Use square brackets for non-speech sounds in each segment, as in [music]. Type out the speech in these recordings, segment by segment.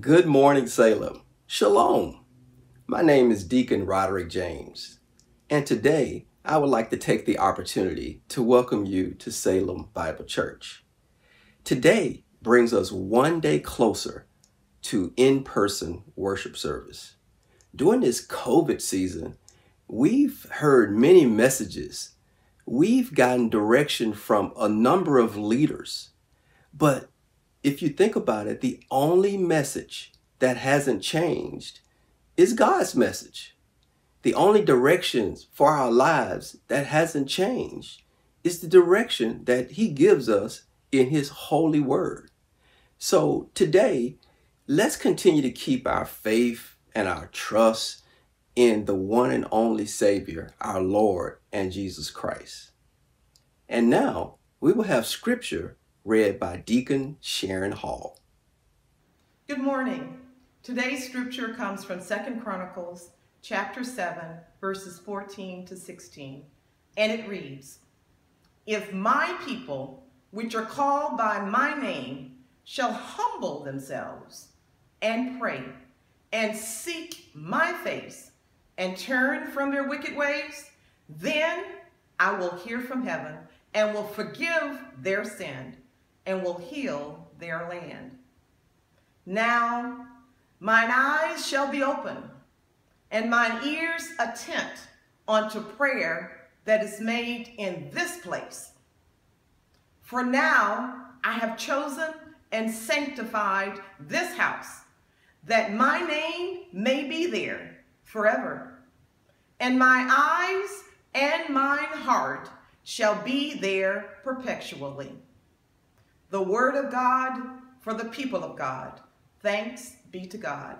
Good morning, Salem. Shalom. My name is Deacon Roderick James, and today I would like to take the opportunity to welcome you to Salem Bible Church. Today brings us one day closer to in person worship service. During this COVID season, we've heard many messages. We've gotten direction from a number of leaders, but if you think about it, the only message that hasn't changed is God's message. The only directions for our lives that hasn't changed is the direction that He gives us in His holy word. So today, let's continue to keep our faith and our trust in the one and only Savior, our Lord and Jesus Christ. And now we will have scripture read by Deacon Sharon Hall. Good morning. Today's scripture comes from 2 Chronicles chapter 7, verses 14 to 16, and it reads, If my people, which are called by my name, shall humble themselves and pray and seek my face and turn from their wicked ways, then I will hear from heaven and will forgive their sin and will heal their land. Now mine eyes shall be open, and mine ears attent unto prayer that is made in this place. For now I have chosen and sanctified this house, that my name may be there forever. And my eyes and mine heart shall be there perpetually the word of God for the people of God. Thanks be to God.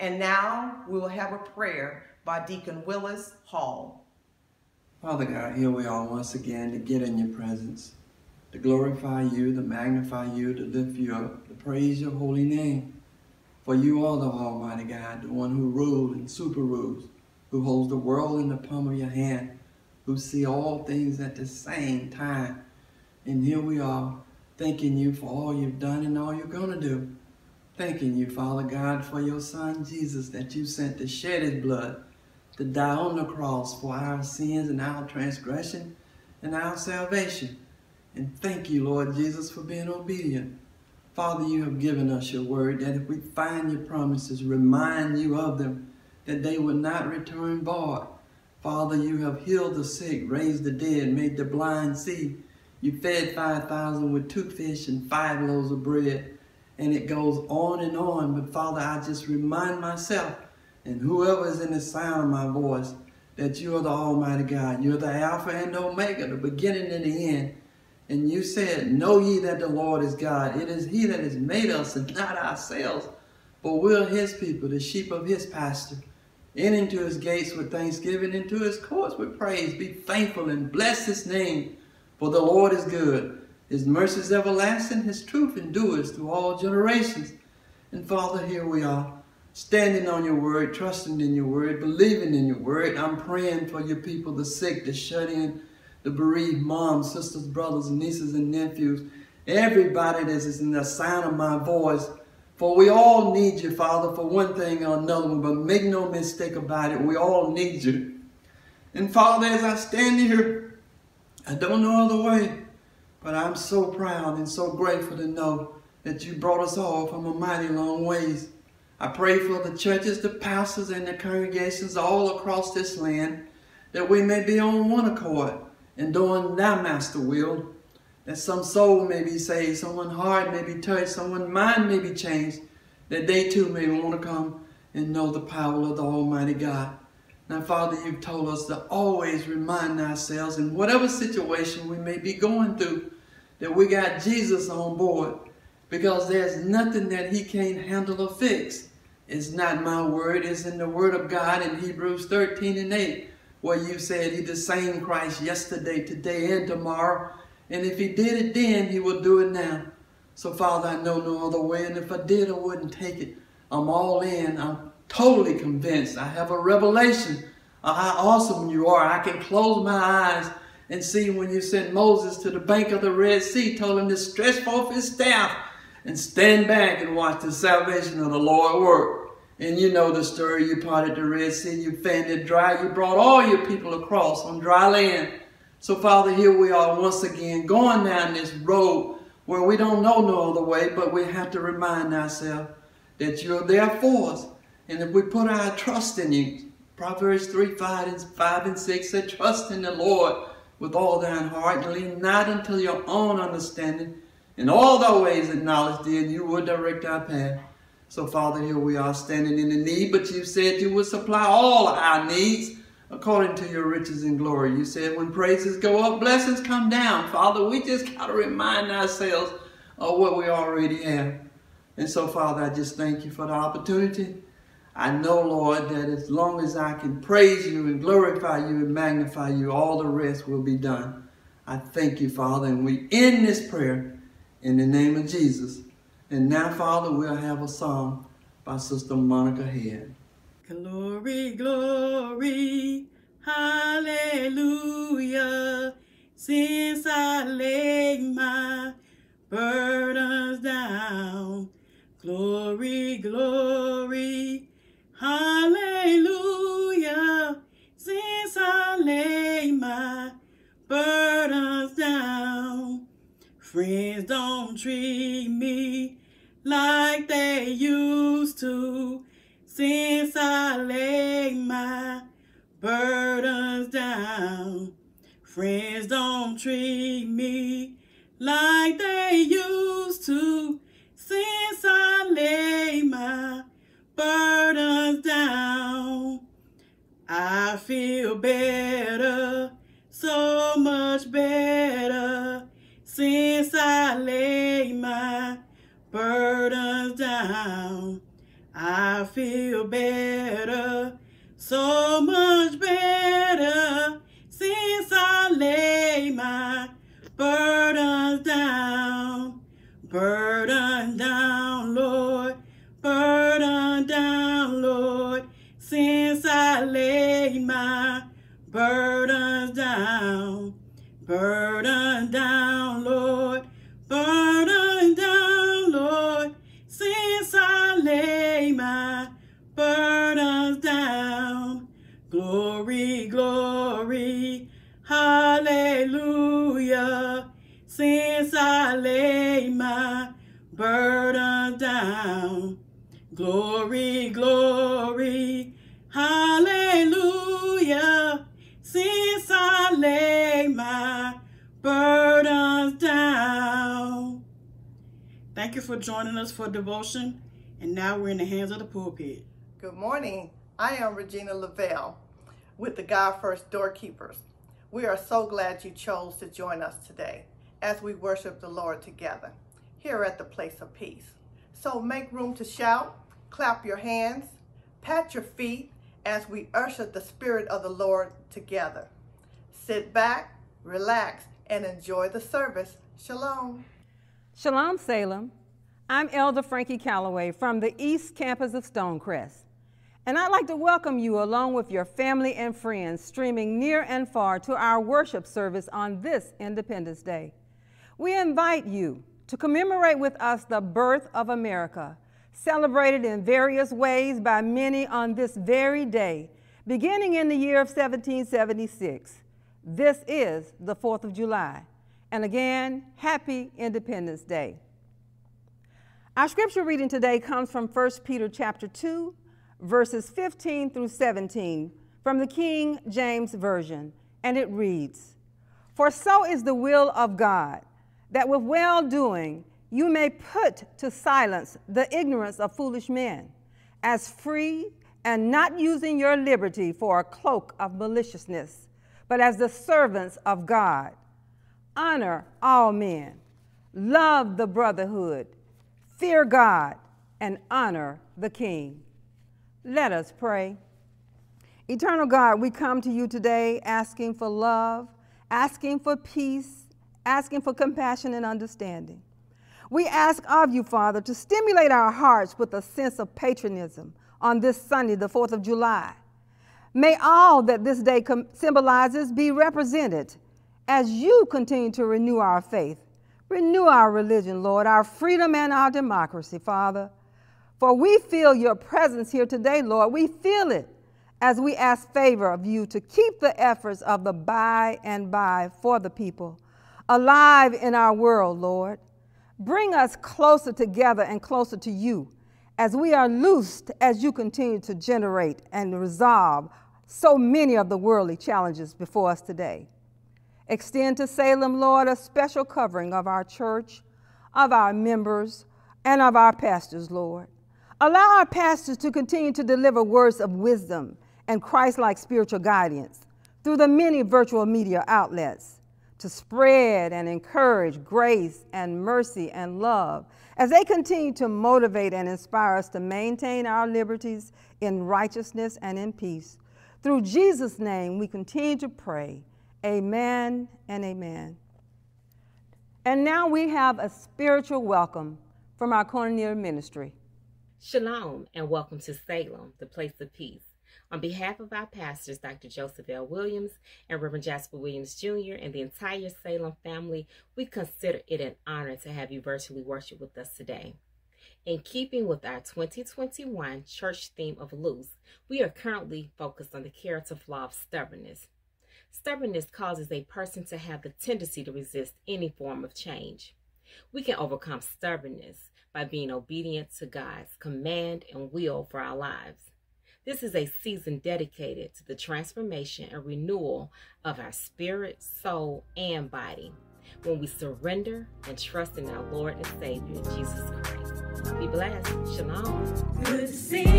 And now we will have a prayer by Deacon Willis Hall. Father God, here we are once again to get in your presence, to glorify you, to magnify you, to lift you up, to praise your holy name. For you are the Almighty God, the one who rules and super rules, who holds the world in the palm of your hand, who see all things at the same time, and here we are, thanking you for all you've done and all you're going to do. Thanking you, Father God, for your Son Jesus that you sent to shed his blood, to die on the cross for our sins and our transgression and our salvation. And thank you, Lord Jesus, for being obedient. Father, you have given us your word that if we find your promises, remind you of them, that they will not return void. Father, you have healed the sick, raised the dead, made the blind see, you fed 5,000 with two fish and five loaves of bread. And it goes on and on. But Father, I just remind myself and whoever is in the sound of my voice that you are the Almighty God. You're the Alpha and Omega, the beginning and the end. And you said, Know ye that the Lord is God. It is He that has made us and not ourselves. For we're His people, the sheep of His pasture. Enter into His gates with thanksgiving, into His courts with praise. Be thankful and bless His name. For the Lord is good. His mercy is everlasting. His truth endures through all generations. And Father, here we are, standing on your word, trusting in your word, believing in your word. I'm praying for your people, the sick, the shut in, the bereaved moms, sisters, brothers, nieces, and nephews. Everybody that is in the sound of my voice. For we all need you, Father, for one thing or another, one, but make no mistake about it, we all need you. And Father, as I stand here I don't know other way, but I'm so proud and so grateful to know that you brought us all from a mighty long ways. I pray for the churches, the pastors, and the congregations all across this land that we may be on one accord and doing thy master will, that some soul may be saved, someone heart may be touched, someone's mind may be changed, that they too may want to come and know the power of the Almighty God. Now, Father, you've told us to always remind ourselves in whatever situation we may be going through that we got Jesus on board because there's nothing that he can't handle or fix. It's not my word, it's in the word of God in Hebrews 13 and 8 where you said he's the same Christ yesterday, today, and tomorrow. And if he did it then, he will do it now. So, Father, I know no other way. And if I did, I wouldn't take it. I'm all in. I'm totally convinced. I have a revelation of how awesome you are. I can close my eyes and see when you sent Moses to the bank of the Red Sea, told him to stretch forth his staff and stand back and watch the salvation of the Lord work. And you know the story. You parted the Red Sea, you fanned it dry, you brought all your people across on dry land. So, Father, here we are once again going down this road where we don't know no other way, but we have to remind ourselves that you're there for us. And if we put our trust in you, Proverbs 3, 5 and, 5 and 6 said, Trust in the Lord with all thine heart, and lean not unto your own understanding. In all thy ways acknowledge thee, and you will direct our path. So, Father, here we are standing in the need, but you said you would supply all our needs according to your riches and glory. You said when praises go up, blessings come down. Father, we just got to remind ourselves of what we already have. And so, Father, I just thank you for the opportunity I know, Lord, that as long as I can praise you and glorify you and magnify you, all the rest will be done. I thank you, Father, and we end this prayer in the name of Jesus. And now, Father, we'll have a song by Sister Monica Head. Glory, glory, hallelujah, since I laid my burdens down. Glory, glory, Hallelujah, since I lay my burdens down. Friends don't treat me like they used to since I lay my burdens down. Friends don't treat me like they used to since I lay my burdens down. I feel better, so much better, since I lay my burdens down. I feel better, so much better. down, burn down, Lord, burn down, Lord, since I lay my burdens down. Glory, glory, hallelujah, since I lay my burden down. Glory, glory, hallelujah, since I lay my burdens down. Thank you for joining us for devotion. And now we're in the hands of the pulpit. Good morning. I am Regina Lavelle with the God First Doorkeepers. We are so glad you chose to join us today as we worship the Lord together here at the place of peace. So make room to shout, clap your hands, pat your feet, as we usher the Spirit of the Lord together. Sit back, relax, and enjoy the service. Shalom. Shalom, Salem. I'm Elder Frankie Calloway from the East Campus of Stonecrest, and I'd like to welcome you along with your family and friends streaming near and far to our worship service on this Independence Day. We invite you to commemorate with us the birth of America celebrated in various ways by many on this very day, beginning in the year of 1776. This is the 4th of July. And again, happy Independence Day. Our scripture reading today comes from 1 Peter chapter 2, verses 15 through 17 from the King James Version, and it reads, For so is the will of God, that with well-doing you may put to silence the ignorance of foolish men, as free and not using your liberty for a cloak of maliciousness, but as the servants of God. Honor all men, love the brotherhood, fear God, and honor the King. Let us pray. Eternal God, we come to you today asking for love, asking for peace, asking for compassion and understanding. We ask of you, Father, to stimulate our hearts with a sense of patriotism on this Sunday, the 4th of July. May all that this day symbolizes be represented as you continue to renew our faith. Renew our religion, Lord, our freedom and our democracy, Father. For we feel your presence here today, Lord. We feel it as we ask favor of you to keep the efforts of the by and by for the people alive in our world, Lord. Bring us closer together and closer to you as we are loosed as you continue to generate and resolve so many of the worldly challenges before us today. Extend to Salem, Lord, a special covering of our church, of our members, and of our pastors, Lord. Allow our pastors to continue to deliver words of wisdom and Christ like spiritual guidance through the many virtual media outlets to spread and encourage grace and mercy and love as they continue to motivate and inspire us to maintain our liberties in righteousness and in peace. Through Jesus' name, we continue to pray. Amen and amen. And now we have a spiritual welcome from our Cornelia ministry. Shalom and welcome to Salem, the place of peace. On behalf of our pastors, Dr. Joseph L. Williams and Reverend Jasper Williams Jr., and the entire Salem family, we consider it an honor to have you virtually worship with us today. In keeping with our 2021 church theme of loose, we are currently focused on the character flaw of stubbornness. Stubbornness causes a person to have the tendency to resist any form of change. We can overcome stubbornness by being obedient to God's command and will for our lives. This is a season dedicated to the transformation and renewal of our spirit, soul, and body when we surrender and trust in our Lord and Savior, Jesus Christ. Be blessed. Shalom. Good to see you.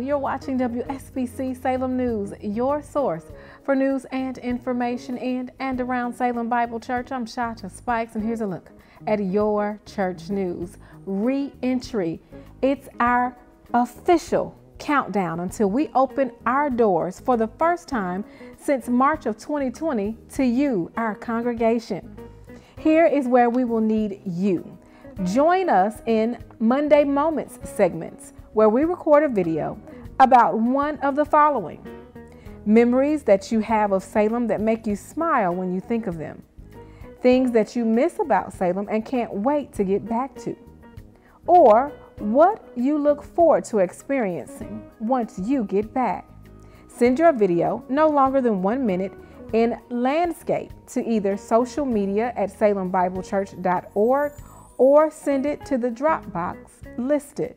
You're watching WSBC Salem News, your source for news and information in and around Salem Bible Church. I'm Shata Spikes, and here's a look at your church news. Re entry. It's our official countdown until we open our doors for the first time since March of 2020 to you, our congregation. Here is where we will need you. Join us in Monday Moments segments where we record a video about one of the following memories that you have of Salem that make you smile when you think of them, things that you miss about Salem and can't wait to get back to, or what you look forward to experiencing once you get back. Send your video, no longer than one minute, in landscape to either social media at salembiblechurch.org or send it to the Dropbox listed.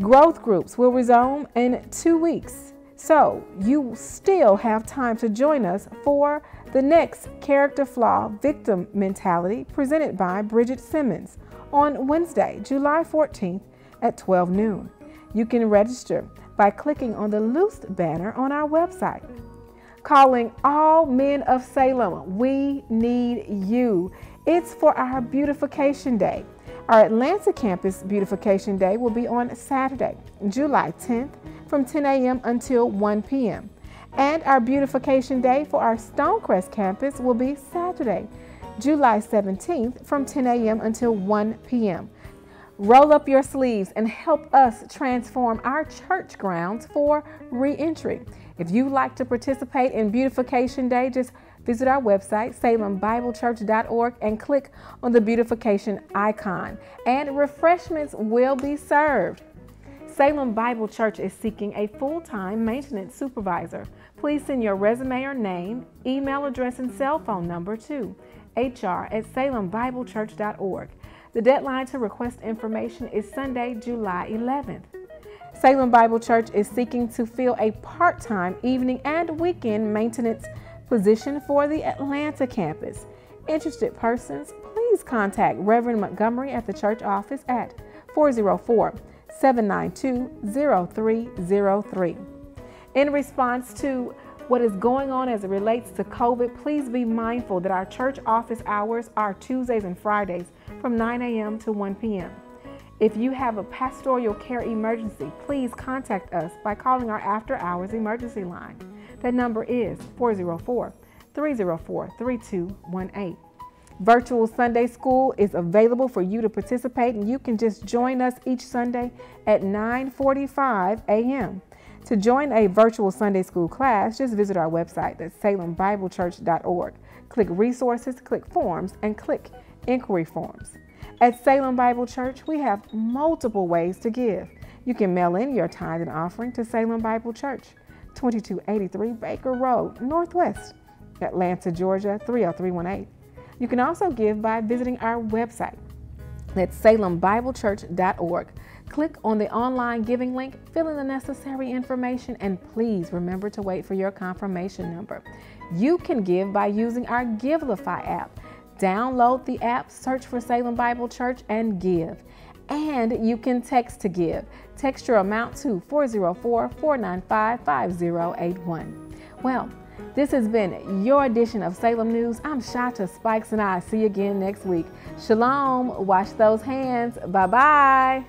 Growth groups will resume in two weeks, so you still have time to join us for the next Character Flaw Victim Mentality presented by Bridget Simmons on Wednesday, July 14th at 12 noon. You can register by clicking on the Loosed banner on our website. Calling all men of Salem, we need you. It's for our beautification day. Our Atlanta campus beautification day will be on Saturday, July 10th from 10 a.m. until 1 p.m. And our beautification day for our Stonecrest campus will be Saturday, July 17th from 10 a.m. until 1 p.m. Roll up your sleeves and help us transform our church grounds for reentry. If you'd like to participate in Beautification Day, just Visit our website, salembiblechurch.org, and click on the beautification icon. And refreshments will be served. Salem Bible Church is seeking a full time maintenance supervisor. Please send your resume or name, email address, and cell phone number to hr at salembiblechurch.org. The deadline to request information is Sunday, July 11th. Salem Bible Church is seeking to fill a part time evening and weekend maintenance position for the Atlanta campus. Interested persons, please contact Reverend Montgomery at the church office at 404 792 0303. In response to what is going on as it relates to COVID, please be mindful that our church office hours are Tuesdays and Fridays from 9 a.m. to 1 p.m. If you have a pastoral care emergency, please contact us by calling our after hours emergency line. That number is 404 304 3218. Virtual Sunday School is available for you to participate and you can just join us each Sunday at 9:45 a.m. To join a virtual Sunday school class, just visit our website, at SalemBibleChurch.org. Click Resources, click Forms, and click Inquiry Forms. At Salem Bible Church, we have multiple ways to give. You can mail in your tithe and offering to Salem Bible Church. 2283 Baker Road, Northwest, Atlanta, Georgia 30318. You can also give by visiting our website. That's salembiblechurch.org. Click on the online giving link, fill in the necessary information, and please remember to wait for your confirmation number. You can give by using our Givelify app. Download the app, search for Salem Bible Church, and give. And you can text to give. Text your amount to 404 495 5081. Well, this has been your edition of Salem News. I'm Shata Spikes, and i see you again next week. Shalom. Wash those hands. Bye bye.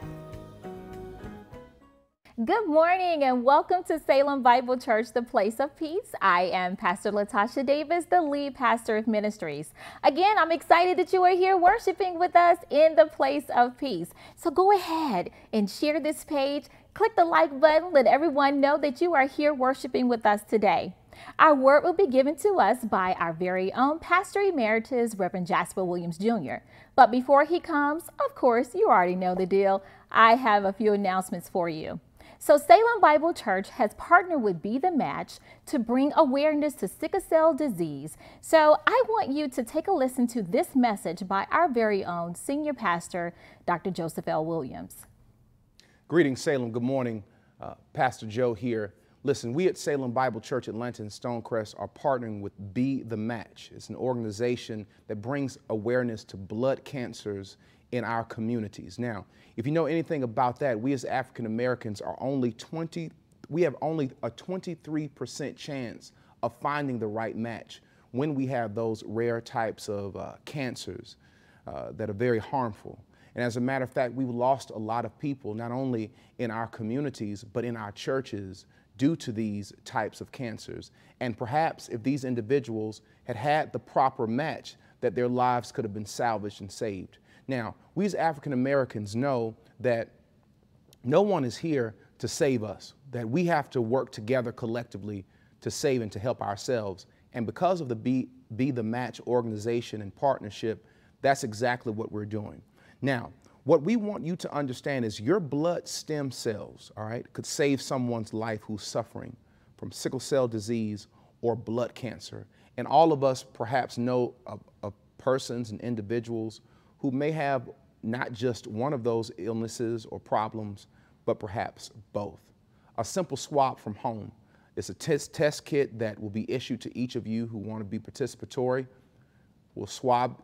Good morning and welcome to Salem Bible Church, the place of peace. I am Pastor Latasha Davis, the lead pastor of ministries. Again, I'm excited that you are here worshiping with us in the place of peace. So go ahead and share this page, click the like button, let everyone know that you are here worshiping with us today. Our word will be given to us by our very own Pastor Emeritus, Reverend Jasper Williams Jr. But before he comes, of course, you already know the deal. I have a few announcements for you. So Salem Bible Church has partnered with Be the Match to bring awareness to sickle cell disease. So I want you to take a listen to this message by our very own senior pastor, Dr. Joseph L. Williams. Greetings, Salem. Good morning. Uh, pastor Joe here. Listen, we at Salem Bible Church Atlanta and Stonecrest are partnering with Be the Match. It's an organization that brings awareness to blood cancers in our communities. Now, if you know anything about that, we as African Americans are only 20, we have only a 23% chance of finding the right match when we have those rare types of uh, cancers uh, that are very harmful. And as a matter of fact, we've lost a lot of people, not only in our communities, but in our churches due to these types of cancers. And perhaps if these individuals had had the proper match, that their lives could have been salvaged and saved. Now, we as African Americans know that no one is here to save us, that we have to work together collectively to save and to help ourselves. And because of the Be, Be the Match organization and partnership, that's exactly what we're doing. Now, what we want you to understand is your blood stem cells, all right, could save someone's life who's suffering from sickle cell disease or blood cancer. And all of us perhaps know of, of persons and individuals who may have not just one of those illnesses or problems, but perhaps both. A simple swab from home It's a test, test kit that will be issued to each of you who want to be participatory. We'll swab,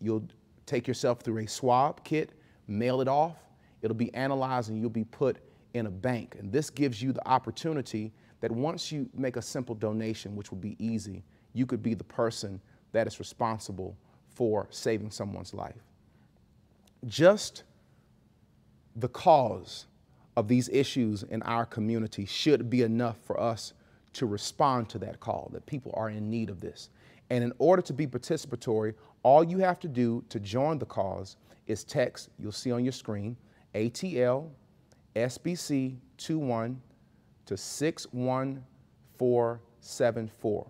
you'll take yourself through a swab kit, mail it off, it'll be analyzed, and you'll be put in a bank. And this gives you the opportunity that once you make a simple donation, which would be easy, you could be the person that is responsible for saving someone's life just the cause of these issues in our community should be enough for us to respond to that call, that people are in need of this. And in order to be participatory, all you have to do to join the cause is text, you'll see on your screen, ATL SBC 21 to 61474.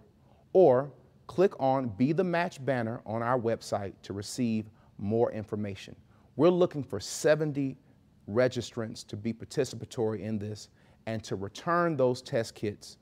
Or click on Be the Match banner on our website to receive more information. We're looking for 70 registrants to be participatory in this and to return those test kits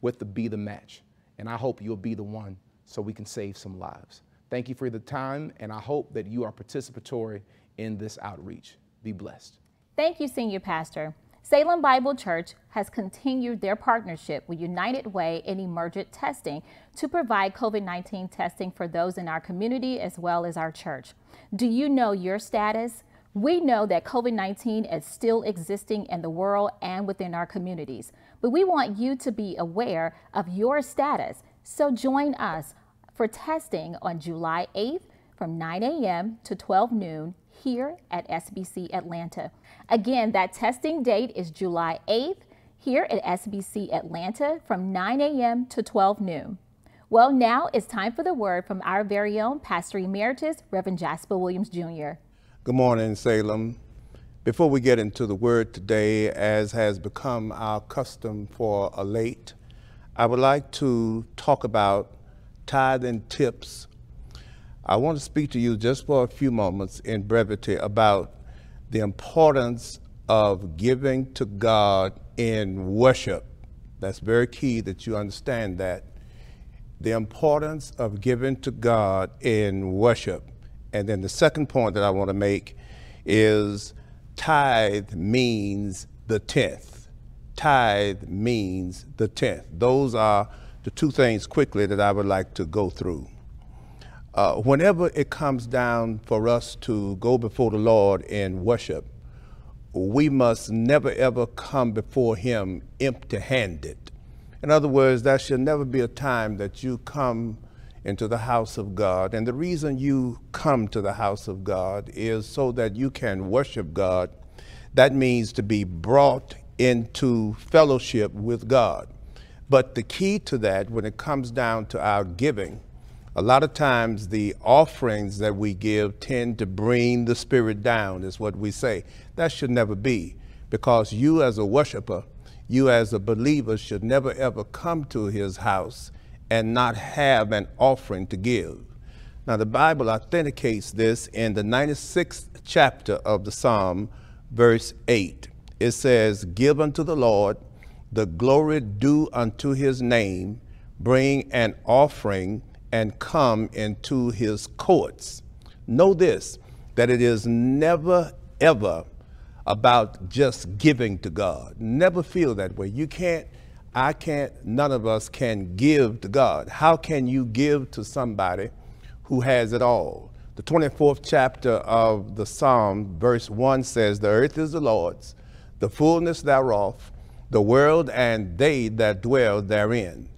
with the Be the Match. And I hope you'll be the one so we can save some lives. Thank you for the time, and I hope that you are participatory in this outreach. Be blessed. Thank you, Senior Pastor. Salem Bible Church has continued their partnership with United Way and Emergent Testing to provide COVID 19 testing for those in our community as well as our church. Do you know your status? We know that COVID 19 is still existing in the world and within our communities, but we want you to be aware of your status. So join us for testing on July 8th from 9 a.m. to 12 noon here at SBC Atlanta. Again, that testing date is July 8th here at SBC Atlanta from 9 a.m. to 12 noon. Well, now it's time for the word from our very own Pastor Emeritus, Reverend Jasper Williams Jr. Good morning, Salem. Before we get into the word today, as has become our custom for a late, I would like to talk about tithing tips I want to speak to you just for a few moments in brevity about the importance of giving to God in worship. That's very key that you understand that. The importance of giving to God in worship. And then the second point that I want to make is tithe means the tenth. Tithe means the tenth. Those are the two things quickly that I would like to go through. Uh, whenever it comes down for us to go before the Lord in worship, we must never ever come before Him empty handed. In other words, there should never be a time that you come into the house of God. And the reason you come to the house of God is so that you can worship God. That means to be brought into fellowship with God. But the key to that, when it comes down to our giving, a lot of times the offerings that we give tend to bring the spirit down, is what we say. That should never be because you, as a worshiper, you, as a believer, should never ever come to his house and not have an offering to give. Now, the Bible authenticates this in the 96th chapter of the Psalm, verse 8. It says, Give unto the Lord the glory due unto his name, bring an offering and come into his courts. Know this that it is never, ever about just giving to God. Never feel that way. You can't, I can't, none of us can give to God. How can you give to somebody who has it all? The 24th chapter of the Psalm, verse 1 says, The earth is the Lord's, the fullness thereof, the world and they that dwell therein.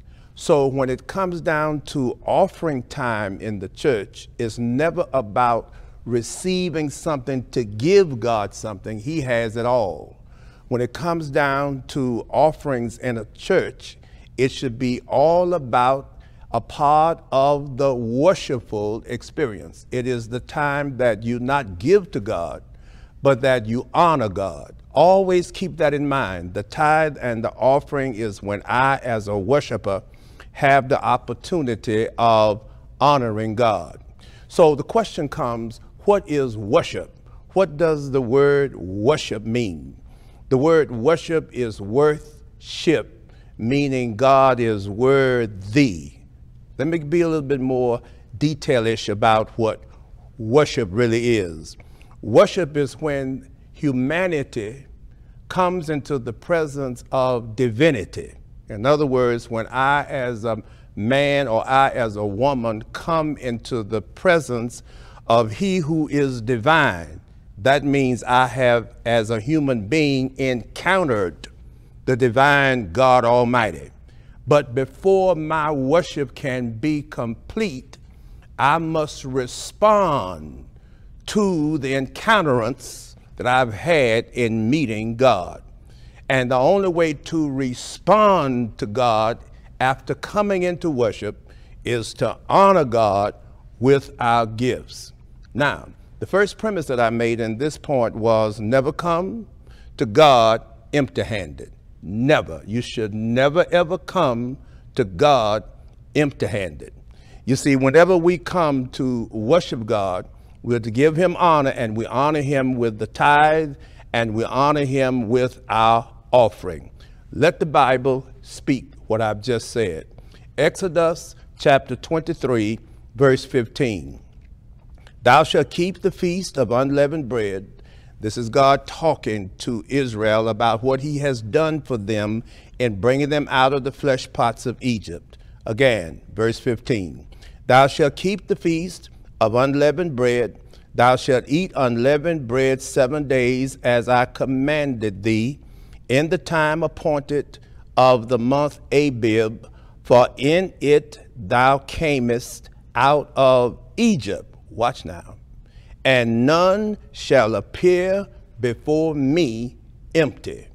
So when it comes down to offering time in the church, it's never about receiving something to give God something. He has it all. When it comes down to offerings in a church, it should be all about a part of the worshipful experience. It is the time that you not give to God, but that you honor God always keep that in mind. The tithe and the offering is when I, as a worshiper, have the opportunity of honoring God. So the question comes, what is worship? What does the word worship mean? The word worship is worth-ship, meaning God is worthy. Let me be a little bit more detailish about what worship really is. Worship is when humanity comes into the presence of divinity. In other words, when I as a man or I as a woman come into the presence of he who is divine, that means I have, as a human being, encountered the divine God Almighty. But before my worship can be complete, I must respond to the encounterance that I've had in meeting God. And the only way to respond to God after coming into worship is to honor God with our gifts. Now, the first premise that I made in this point was never come to God empty handed. Never. You should never ever come to God empty handed. You see, whenever we come to worship God, we're to give him honor and we honor him with the tithe and we honor him with our offering. Let the Bible speak what I've just said. Exodus chapter 23, verse 15. Thou shalt keep the feast of unleavened bread. This is God talking to Israel about what he has done for them in bringing them out of the flesh pots of Egypt. Again, verse 15. Thou shalt keep the feast of unleavened bread. Thou shalt eat unleavened bread seven days as I commanded thee in the time appointed of the month Abib, for in it thou camest out of Egypt. Watch now. And none shall appear before me empty.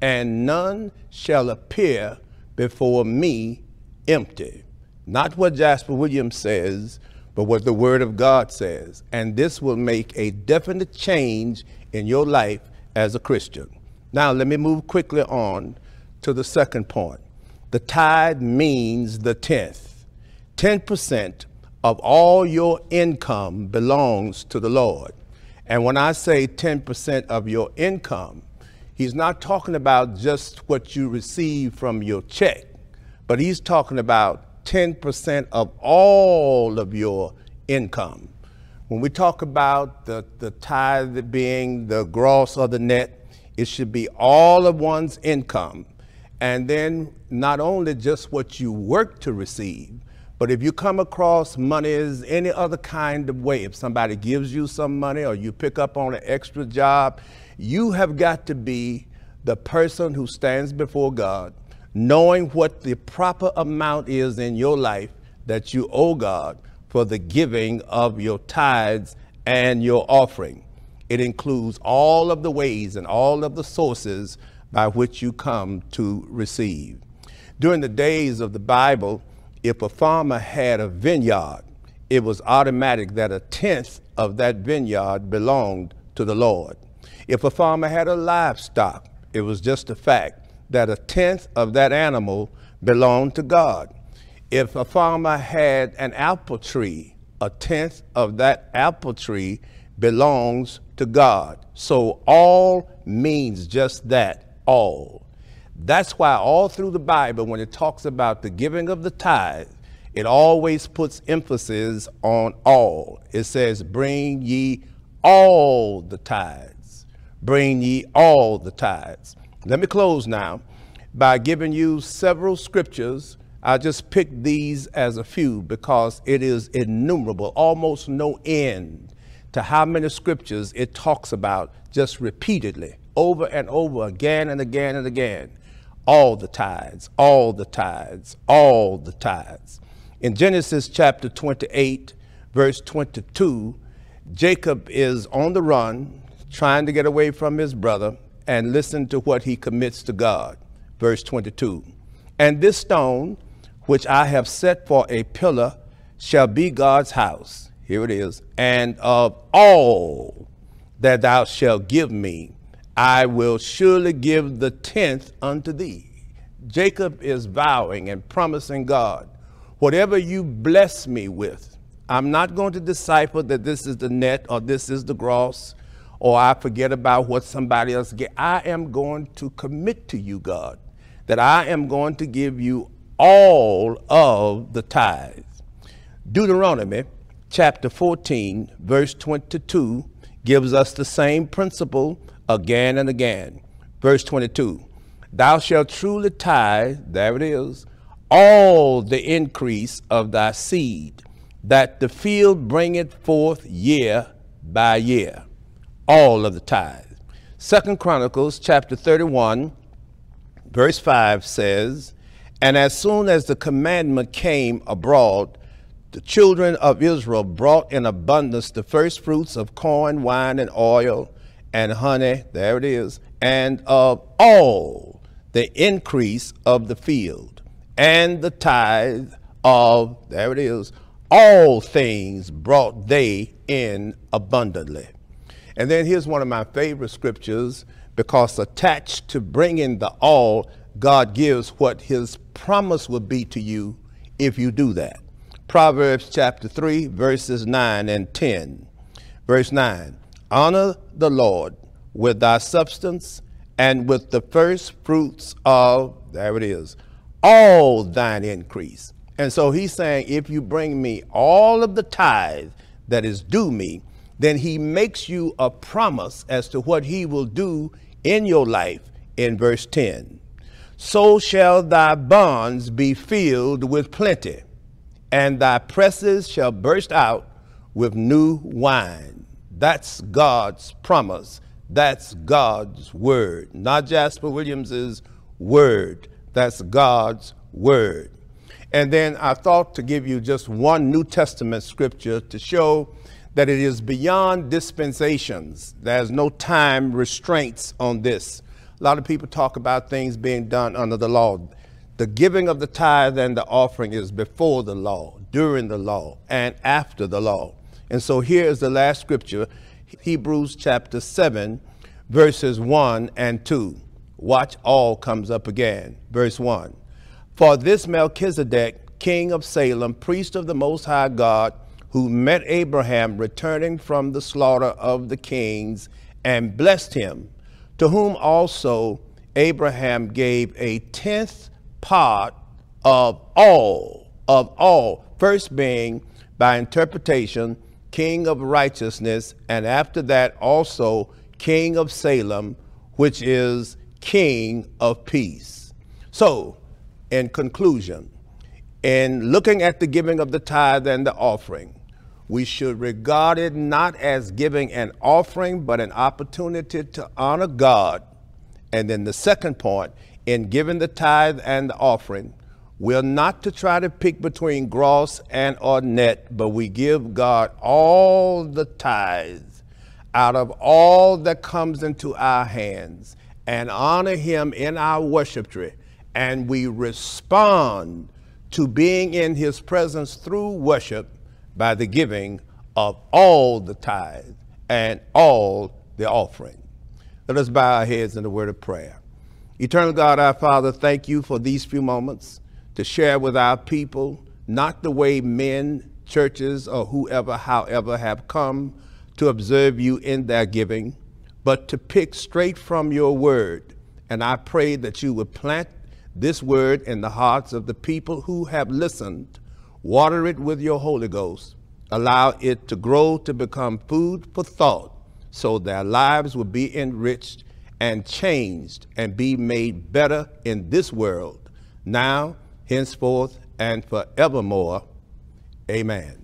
And none shall appear before me empty. Not what Jasper Williams says, but what the Word of God says. And this will make a definite change in your life as a Christian. Now, let me move quickly on to the second point. The tithe means the tenth. 10% of all your income belongs to the Lord. And when I say 10% of your income, he's not talking about just what you receive from your check, but he's talking about 10% of all of your income. When we talk about the, the tithe being the gross or the net, it should be all of one's income. And then not only just what you work to receive, but if you come across monies any other kind of way, if somebody gives you some money or you pick up on an extra job, you have got to be the person who stands before God, knowing what the proper amount is in your life that you owe God for the giving of your tithes and your offering. It includes all of the ways and all of the sources by which you come to receive. During the days of the Bible, if a farmer had a vineyard, it was automatic that a tenth of that vineyard belonged to the Lord. If a farmer had a livestock, it was just a fact that a tenth of that animal belonged to God. If a farmer had an apple tree, a tenth of that apple tree belongs to God. So all means just that, all. That's why all through the Bible, when it talks about the giving of the tithe, it always puts emphasis on all. It says, bring ye all the tithes. Bring ye all the tithes. Let me close now by giving you several scriptures. I just picked these as a few because it is innumerable, almost no end to how many scriptures it talks about just repeatedly over and over again and again and again. All the tides, all the tides, all the tides. In Genesis chapter 28, verse 22, Jacob is on the run, trying to get away from his brother, and listen to what he commits to God. Verse 22. And this stone, which I have set for a pillar, shall be God's house here it is. And of all that thou shalt give me, I will surely give the tenth unto thee. Jacob is vowing and promising God, whatever you bless me with, I'm not going to decipher that this is the net or this is the gross or I forget about what somebody else get. I am going to commit to you, God, that I am going to give you all of the tithes. Deuteronomy chapter 14, verse 22, gives us the same principle again and again. Verse 22, thou shalt truly tithe, there it is, all the increase of thy seed, that the field bringeth forth year by year, all of the tithe. Second Chronicles chapter 31, verse 5 says, And as soon as the commandment came abroad the children of Israel brought in abundance the first fruits of corn, wine, and oil, and honey, there it is, and of all the increase of the field, and the tithe of, there it is, all things brought they in abundantly. And then here's one of my favorite scriptures because attached to bringing the all, God gives what his promise will be to you if you do that. Proverbs chapter 3, verses 9 and 10. Verse 9 Honor the Lord with thy substance and with the first fruits of, there it is, all thine increase. And so he's saying, if you bring me all of the tithe that is due me, then he makes you a promise as to what he will do in your life in verse 10. So shall thy bonds be filled with plenty and thy presses shall burst out with new wine. That's God's promise. That's God's word. Not Jasper Williams's word. That's God's word. And then I thought to give you just one New Testament scripture to show that it is beyond dispensations. There's no time restraints on this. A lot of people talk about things being done under the law. The giving of the tithe and the offering is before the law, during the law, and after the law. And so here is the last scripture, Hebrews chapter 7, verses 1 and 2. Watch all comes up again. Verse 1. For this Melchizedek, king of Salem, priest of the Most High God, who met Abraham returning from the slaughter of the kings and blessed him, to whom also Abraham gave a tenth part of all, of all, first being by interpretation, king of righteousness, and after that also king of Salem, which is king of peace. So, in conclusion, in looking at the giving of the tithe and the offering, we should regard it not as giving an offering, but an opportunity to honor God. And then the second point in giving the tithe and the offering, we're not to try to pick between gross and or net, but we give God all the tithe out of all that comes into our hands and honor him in our tree. And we respond to being in his presence through worship by the giving of all the tithe and all the offering. Let us bow our heads in the word of prayer. Eternal God, our Father, thank you for these few moments to share with our people not the way men, churches, or whoever, however, have come to observe you in their giving, but to pick straight from your word. And I pray that you would plant this word in the hearts of the people who have listened, water it with your Holy Ghost, allow it to grow to become food for thought, so their lives will be enriched and changed and be made better in this world, now, henceforth, and forevermore. Amen.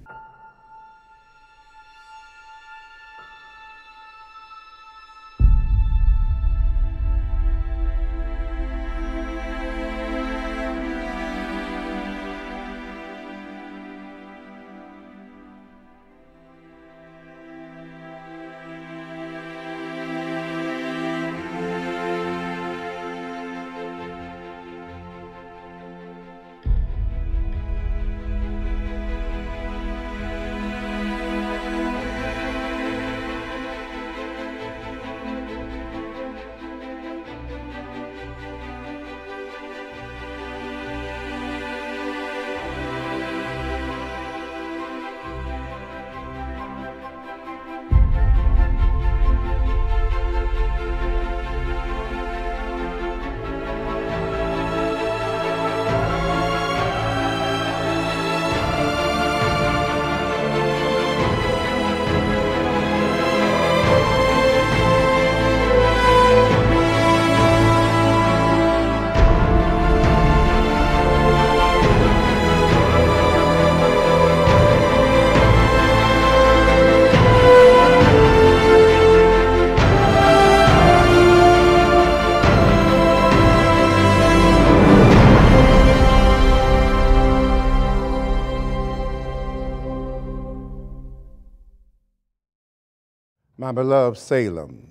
beloved Salem,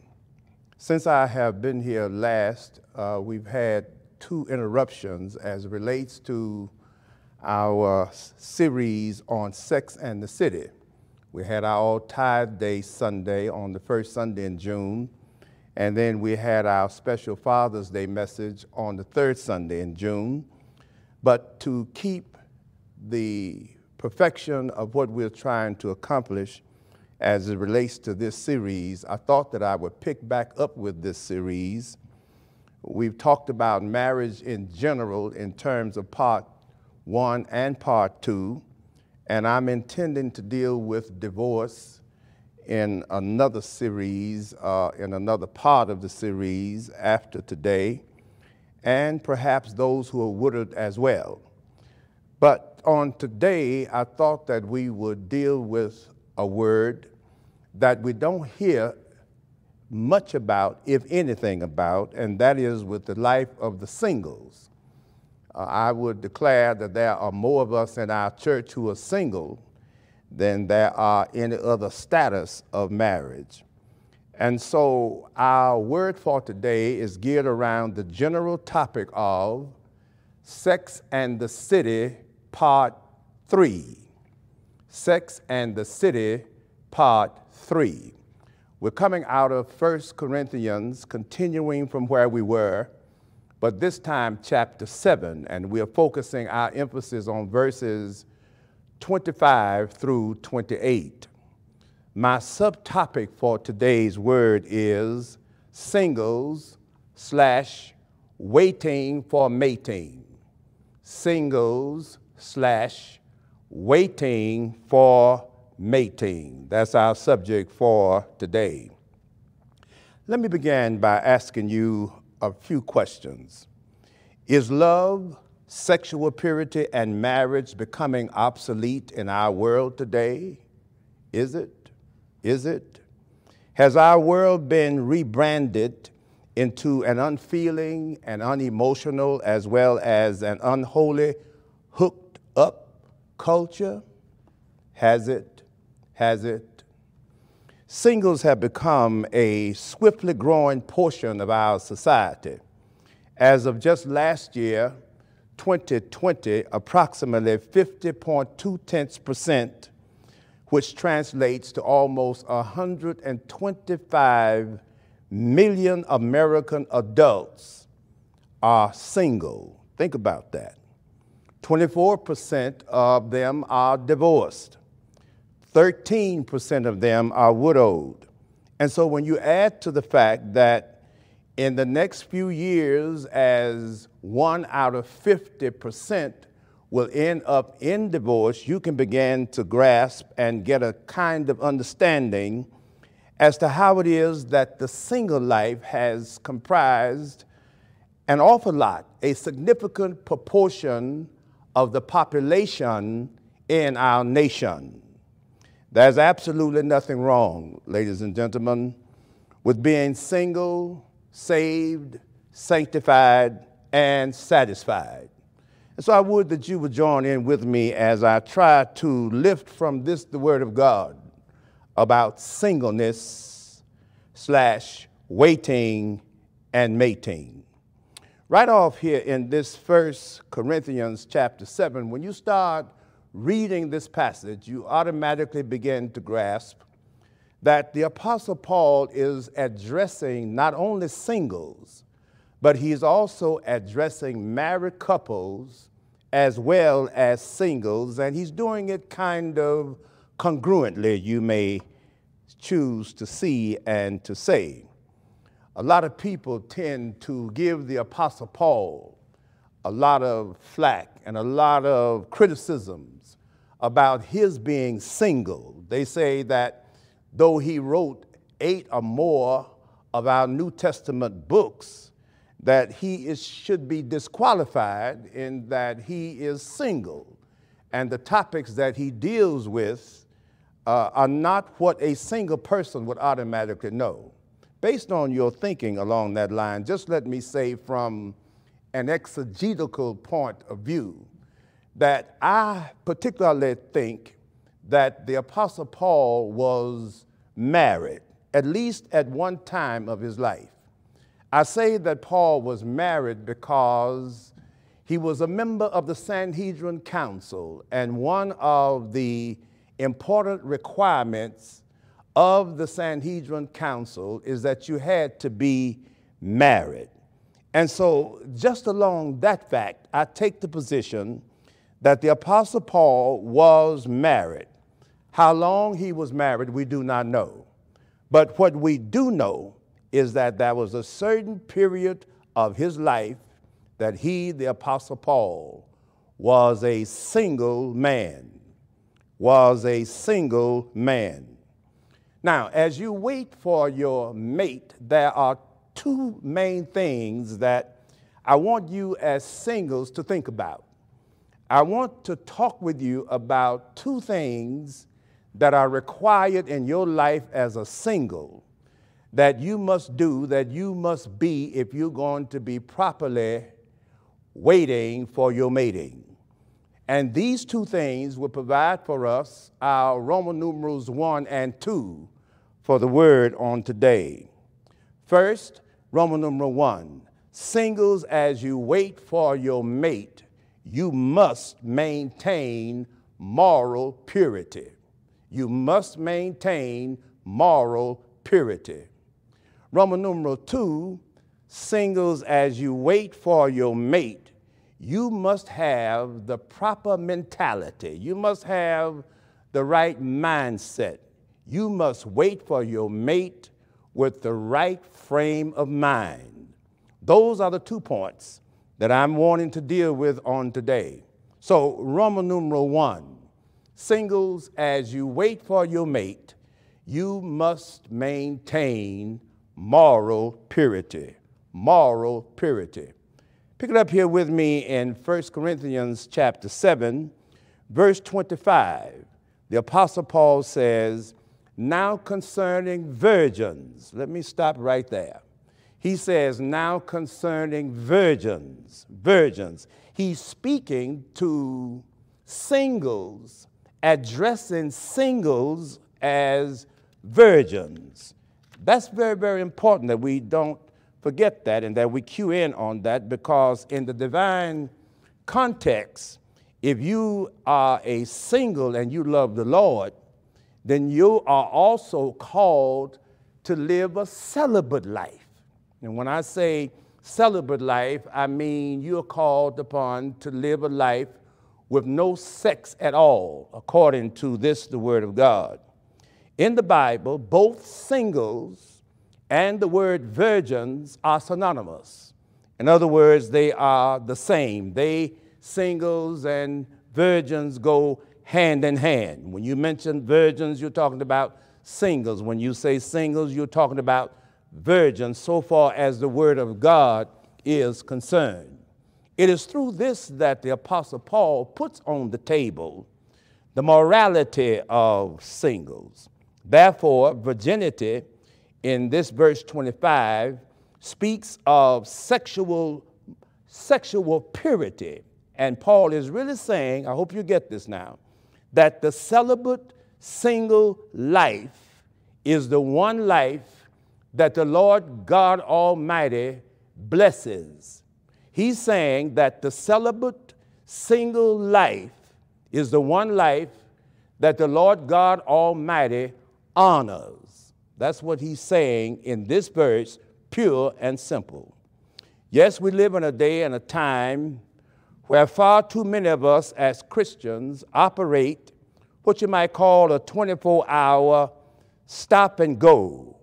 since I have been here last, uh, we've had two interruptions as relates to our series on sex and the city. We had our All Tithe Day Sunday on the first Sunday in June, and then we had our special Father's Day message on the third Sunday in June. But to keep the perfection of what we're trying to accomplish, as it relates to this series, I thought that I would pick back up with this series. We've talked about marriage in general in terms of part one and part two, and I'm intending to deal with divorce in another series, uh, in another part of the series after today, and perhaps those who are widowed as well. But on today, I thought that we would deal with a word that we don't hear much about, if anything about, and that is with the life of the singles. Uh, I would declare that there are more of us in our church who are single than there are any other status of marriage. And so our word for today is geared around the general topic of Sex and the City, Part 3. Sex and the City, Part 3. We're coming out of 1 Corinthians, continuing from where we were, but this time chapter 7, and we are focusing our emphasis on verses 25 through 28. My subtopic for today's word is singles slash waiting for mating. Singles slash waiting for mating. That's our subject for today. Let me begin by asking you a few questions. Is love, sexual purity, and marriage becoming obsolete in our world today? Is it? Is it? Has our world been rebranded into an unfeeling and unemotional as well as an unholy, hooked up Culture has it, has it. Singles have become a swiftly growing portion of our society. As of just last year, 2020, approximately 50.2 tenths percent, which translates to almost 125 million American adults are single. Think about that. 24% of them are divorced. 13% of them are widowed. And so when you add to the fact that in the next few years, as one out of 50% will end up in divorce, you can begin to grasp and get a kind of understanding as to how it is that the single life has comprised an awful lot, a significant proportion of the population in our nation. There's absolutely nothing wrong, ladies and gentlemen, with being single, saved, sanctified, and satisfied. And so I would that you would join in with me as I try to lift from this the Word of God about singleness slash waiting and mating. Right off here in this First Corinthians chapter 7, when you start reading this passage, you automatically begin to grasp that the Apostle Paul is addressing not only singles, but he's also addressing married couples as well as singles, and he's doing it kind of congruently, you may choose to see and to say a lot of people tend to give the Apostle Paul a lot of flack and a lot of criticisms about his being single. They say that though he wrote eight or more of our New Testament books, that he is, should be disqualified in that he is single. And the topics that he deals with uh, are not what a single person would automatically know. Based on your thinking along that line, just let me say from an exegetical point of view that I particularly think that the Apostle Paul was married, at least at one time of his life. I say that Paul was married because he was a member of the Sanhedrin Council, and one of the important requirements of the Sanhedrin Council is that you had to be married. And so, just along that fact, I take the position that the Apostle Paul was married. How long he was married, we do not know. But what we do know is that there was a certain period of his life that he, the Apostle Paul, was a single man. Was a single man. Now, as you wait for your mate, there are two main things that I want you as singles to think about. I want to talk with you about two things that are required in your life as a single that you must do, that you must be if you're going to be properly waiting for your mating. And these two things will provide for us our Roman numerals 1 and 2 for the word on today. First, Roman number one singles, as you wait for your mate, you must maintain moral purity. You must maintain moral purity. Roman numeral two, singles, as you wait for your mate, you must have the proper mentality. You must have the right mindset. You must wait for your mate with the right frame of mind. Those are the two points that I'm wanting to deal with on today. So, Roman numeral one singles, as you wait for your mate, you must maintain moral purity. Moral purity. Pick it up here with me in 1 Corinthians chapter 7, verse 25. The Apostle Paul says, now concerning virgins, let me stop right there. He says, now concerning virgins, virgins. He's speaking to singles, addressing singles as virgins. That's very, very important that we don't forget that and that we cue in on that because in the divine context, if you are a single and you love the Lord, then you are also called to live a celibate life. And when I say celibate life, I mean you're called upon to live a life with no sex at all, according to this, the Word of God. In the Bible, both singles and the word virgins are synonymous. In other words, they are the same. They, singles and virgins, go hand in hand. When you mention virgins, you're talking about singles. When you say singles, you're talking about virgins so far as the Word of God is concerned. It is through this that the Apostle Paul puts on the table the morality of singles. Therefore, virginity in this verse 25 speaks of sexual, sexual purity. And Paul is really saying, I hope you get this now, that the celibate single life is the one life that the Lord God Almighty blesses. He's saying that the celibate single life is the one life that the Lord God Almighty honors. That's what he's saying in this verse, pure and simple. Yes, we live in a day and a time where far too many of us as Christians operate what you might call a 24 hour stop and go,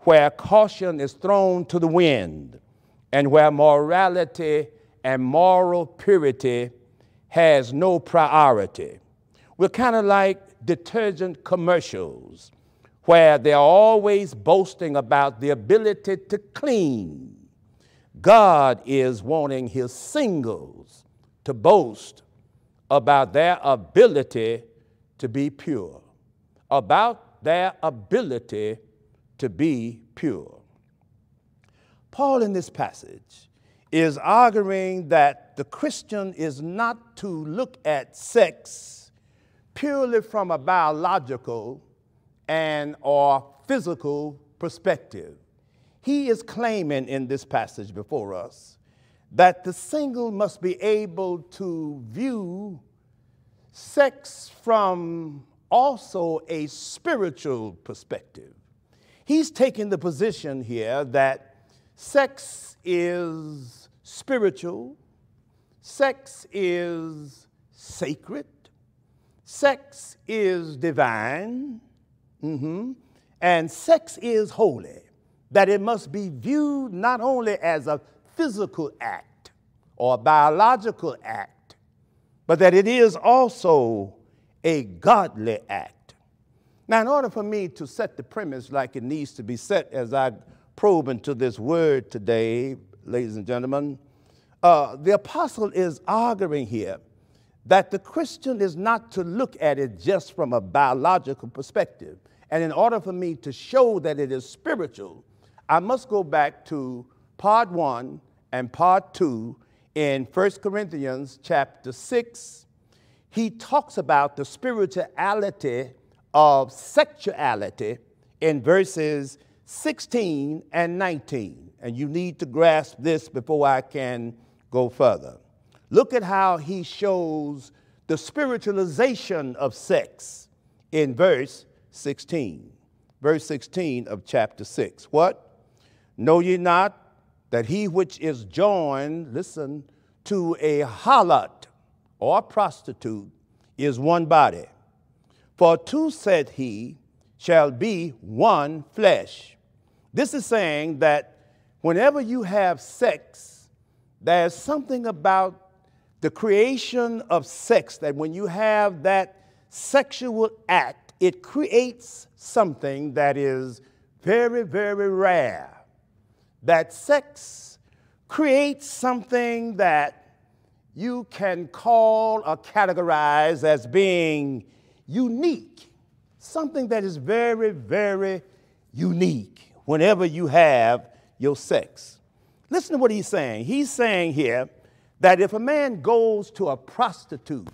where caution is thrown to the wind, and where morality and moral purity has no priority. We're kind of like detergent commercials where they're always boasting about the ability to clean. God is wanting his singles to boast about their ability to be pure, about their ability to be pure. Paul, in this passage, is arguing that the Christian is not to look at sex purely from a biological and or physical perspective. He is claiming in this passage before us that the single must be able to view sex from also a spiritual perspective. He's taking the position here that sex is spiritual, sex is sacred, sex is divine, mm -hmm, and sex is holy. That it must be viewed not only as a physical act or a biological act, but that it is also a godly act. Now, in order for me to set the premise like it needs to be set as I probe into this word today, ladies and gentlemen, uh, the apostle is arguing here that the Christian is not to look at it just from a biological perspective. And in order for me to show that it is spiritual, I must go back to part one and part two in 1 Corinthians chapter 6, he talks about the spirituality of sexuality in verses 16 and 19. And you need to grasp this before I can go further. Look at how he shows the spiritualization of sex in verse 16. Verse 16 of chapter 6. What? Know ye not that he which is joined, listen, to a harlot or prostitute is one body. For two, said he, shall be one flesh. This is saying that whenever you have sex, there's something about the creation of sex that when you have that sexual act, it creates something that is very, very rare that sex creates something that you can call or categorize as being unique, something that is very, very unique whenever you have your sex. Listen to what he's saying. He's saying here that if a man goes to a prostitute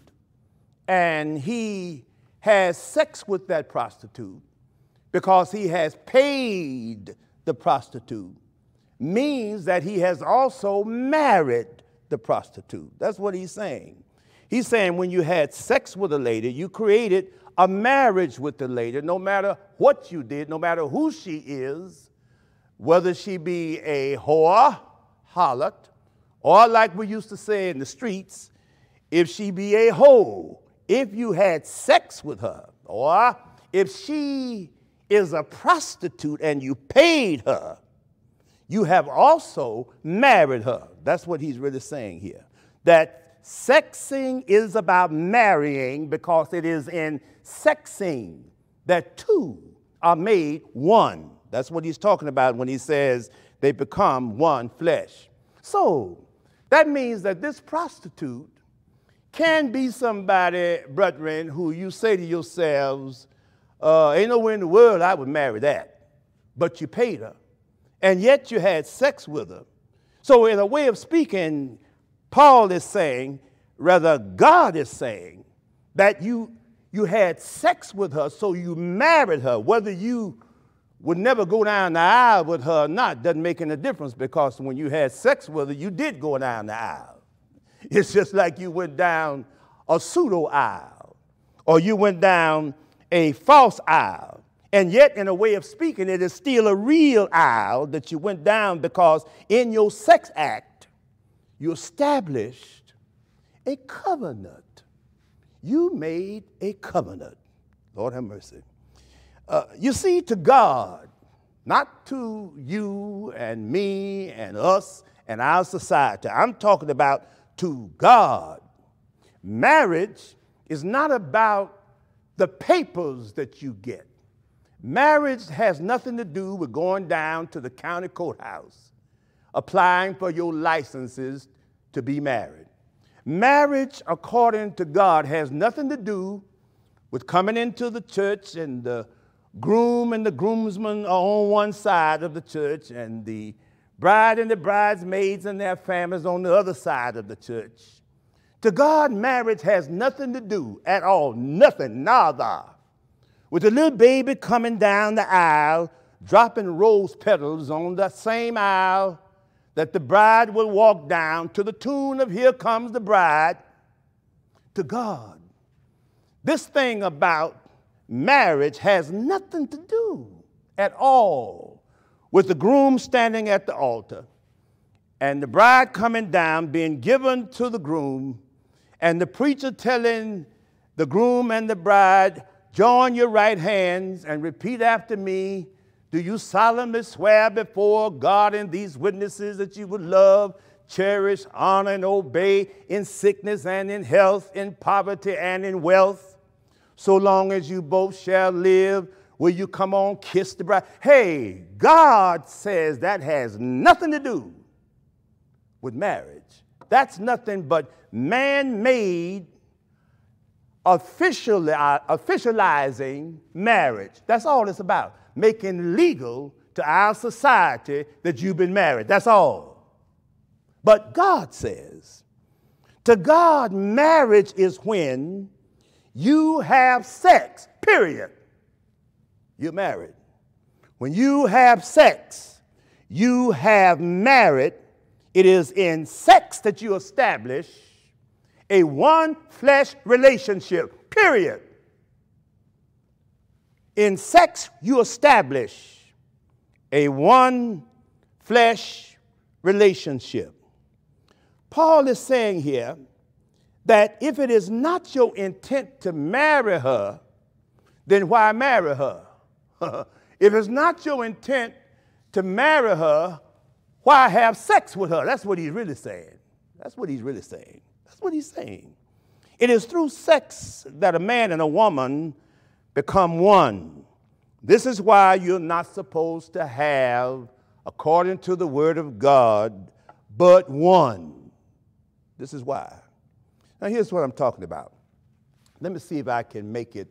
and he has sex with that prostitute because he has paid the prostitute, means that he has also married the prostitute. That's what he's saying. He's saying when you had sex with a lady, you created a marriage with the lady, no matter what you did, no matter who she is, whether she be a whore, harlot, or like we used to say in the streets, if she be a hoe, if you had sex with her, or if she is a prostitute and you paid her, you have also married her. That's what he's really saying here. That sexing is about marrying because it is in sexing that two are made one. That's what he's talking about when he says they become one flesh. So that means that this prostitute can be somebody, brethren, who you say to yourselves, uh, ain't nowhere in the world I would marry that. But you paid her and yet you had sex with her. So, in a way of speaking, Paul is saying, rather, God is saying that you, you had sex with her, so you married her. Whether you would never go down the aisle with her or not doesn't make any difference because when you had sex with her, you did go down the aisle. [laughs] It's just like you went down a pseudo aisle or you went down a false aisle and yet, in a way of speaking, it is still a real aisle that you went down because in your sex act, you established a covenant. You made a covenant. Lord have mercy. Uh, you see, to God, not to you and me and us and our society. I'm talking about to God. Marriage is not about the papers that you get. Marriage has nothing to do with going down to the county courthouse, applying for your licenses to be married. Marriage, according to God, has nothing to do with coming into the church and the groom and the groomsmen are on one side of the church and the bride and the bridesmaids and their families on the other side of the church. To God, marriage has nothing to do at all, nothing, nada with the little baby coming down the aisle, dropping rose petals on the same aisle that the bride will walk down to the tune of Here Comes the Bride to God. This thing about marriage has nothing to do at all with the groom standing at the altar and the bride coming down, being given to the groom, and the preacher telling the groom and the bride join your right hands and repeat after me. Do you solemnly swear before God and these witnesses that you would love, cherish, honor, and obey in sickness and in health, in poverty and in wealth? So long as you both shall live, will you come on, kiss the bride? Hey, God says that has nothing to do with marriage. That's nothing but man made officially, uh, officializing marriage. That's all it's about, making legal to our society that you've been married. That's all. But God says, to God, marriage is when you have sex, period. You're married. When you have sex, you have married. It is in sex that you establish a one flesh relationship, period. In sex, you establish a one flesh relationship. Paul is saying here that if it is not your intent to marry her, then why marry her? [laughs] if it's not your intent to marry her, why have sex with her? That's what he's really saying. That's what he's really saying. That's what he's saying. It is through sex that a man and a woman become one. This is why you're not supposed to have, according to the Word of God, but one. This is why. Now, here's what I'm talking about. Let me see if I can make it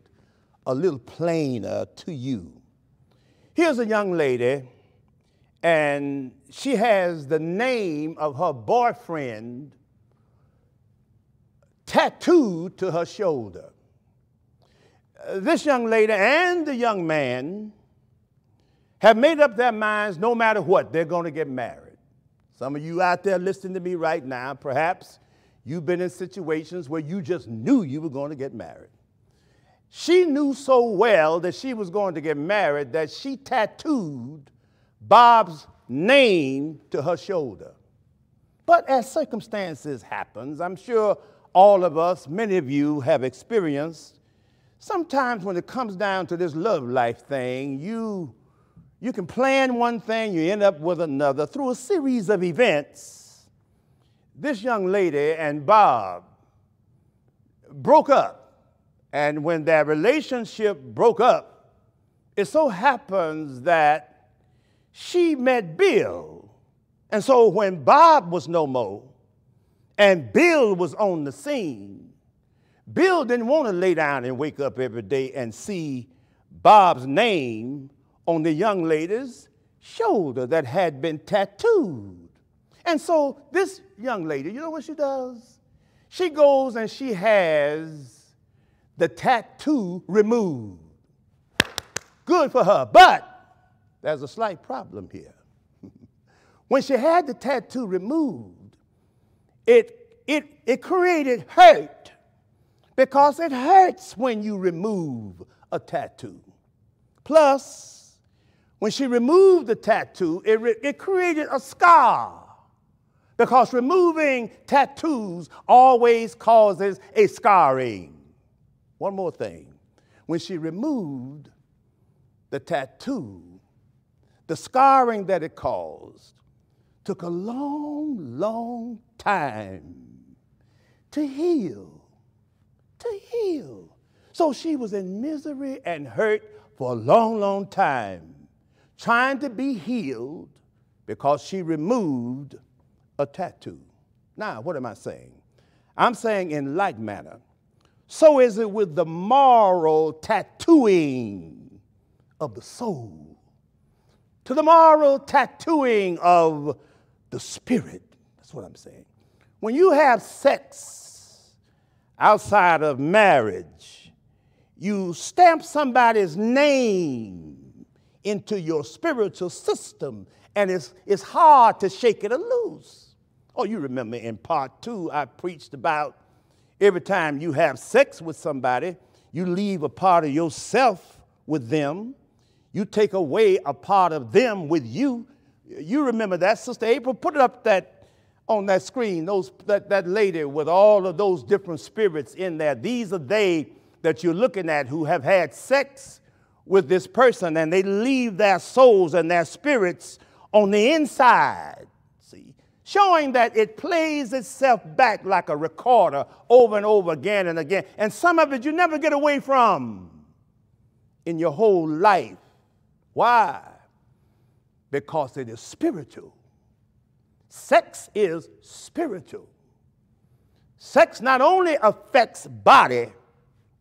a little plainer to you. Here's a young lady, and she has the name of her boyfriend tattooed to her shoulder. Uh, this young lady and the young man have made up their minds no matter what, they're going to get married. Some of you out there listening to me right now, perhaps you've been in situations where you just knew you were going to get married. She knew so well that she was going to get married that she tattooed Bob's name to her shoulder. But as circumstances happens, I'm sure all of us, many of you have experienced, sometimes when it comes down to this love life thing, you, you can plan one thing, you end up with another. Through a series of events, this young lady and Bob broke up. And when their relationship broke up, it so happens that she met Bill. And so when Bob was no more, and Bill was on the scene. Bill didn't want to lay down and wake up every day and see Bob's name on the young lady's shoulder that had been tattooed. And so this young lady, you know what she does? She goes and she has the tattoo removed. Good for her, but there's a slight problem here. [laughs] when she had the tattoo removed, it, it, it created hurt because it hurts when you remove a tattoo. Plus, when she removed the tattoo, it, re- it created a scar because removing tattoos always causes a scarring. One more thing. When she removed the tattoo, the scarring that it caused took a long, long time to heal. To heal. So she was in misery and hurt for a long, long time, trying to be healed because she removed a tattoo. Now, what am I saying? I'm saying, in like manner, so is it with the moral tattooing of the soul. To the moral tattooing of the spirit. That's what I'm saying. When you have sex outside of marriage, you stamp somebody's name into your spiritual system, and it's, it's hard to shake it loose. Oh, you remember in part two, I preached about every time you have sex with somebody, you leave a part of yourself with them, you take away a part of them with you, you remember that, Sister April? Put it up that on that screen, those, that, that lady with all of those different spirits in there. These are they that you're looking at who have had sex with this person and they leave their souls and their spirits on the inside, see, showing that it plays itself back like a recorder over and over again and again. And some of it you never get away from in your whole life. Why? because it is spiritual. Sex is spiritual. Sex not only affects body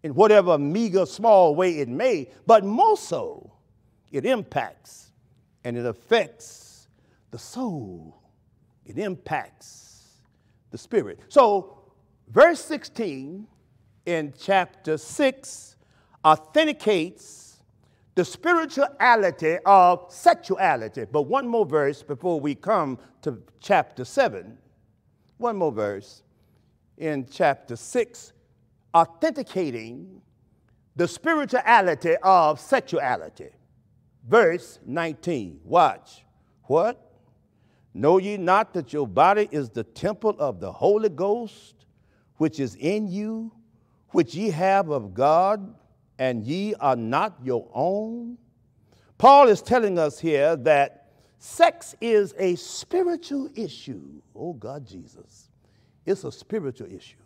in whatever meager, small way it may, but more so, it impacts and it affects the soul. It impacts the spirit. So, verse 16 in chapter 6 authenticates the spirituality of sexuality. But one more verse before we come to chapter 7. One more verse in chapter 6, authenticating the spirituality of sexuality. Verse 19. Watch. What? Know ye not that your body is the temple of the Holy Ghost, which is in you, which ye have of God? and ye are not your own? Paul is telling us here that sex is a spiritual issue. Oh, God, Jesus. It's a spiritual issue.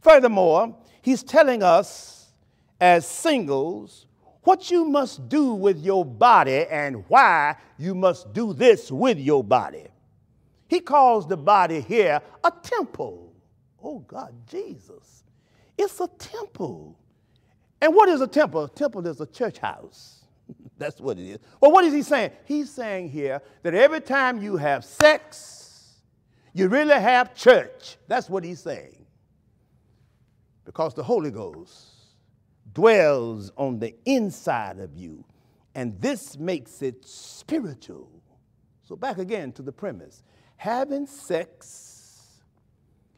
Furthermore, he's telling us as singles what you must do with your body and why you must do this with your body. He calls the body here a temple. Oh, God, Jesus. It's a temple. And what is a temple? A temple is a church house. [laughs] That's what it is. Well, what is he saying? He's saying here that every time you have sex, you really have church. That's what he's saying. Because the Holy Ghost dwells on the inside of you, and this makes it spiritual. So, back again to the premise having sex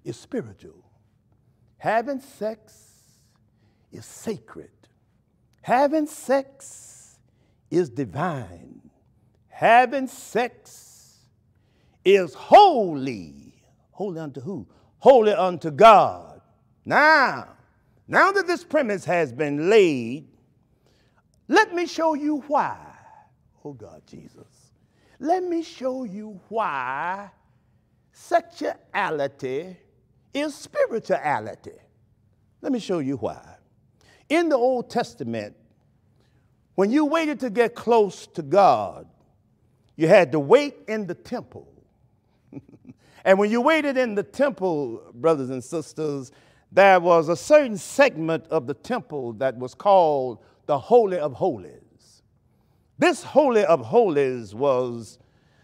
is spiritual. Having sex is sacred. Having sex is divine. Having sex is holy. Holy unto who? Holy unto God. Now, now that this premise has been laid, let me show you why. Oh God, Jesus. Let me show you why sexuality is spirituality. Let me show you why. In the Old Testament, when you waited to get close to God, you had to wait in the temple. [laughs] and when you waited in the temple, brothers and sisters, there was a certain segment of the temple that was called the Holy of Holies. This Holy of Holies was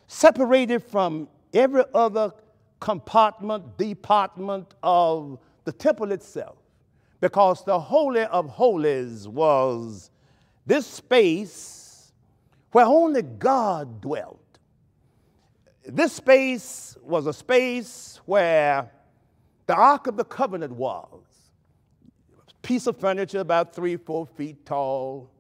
separated from every other compartment, department of the temple itself because the Holy of Holies was this space where only God dwelt. This space was a space where the Ark of the Covenant was. A piece of furniture about three, four feet tall.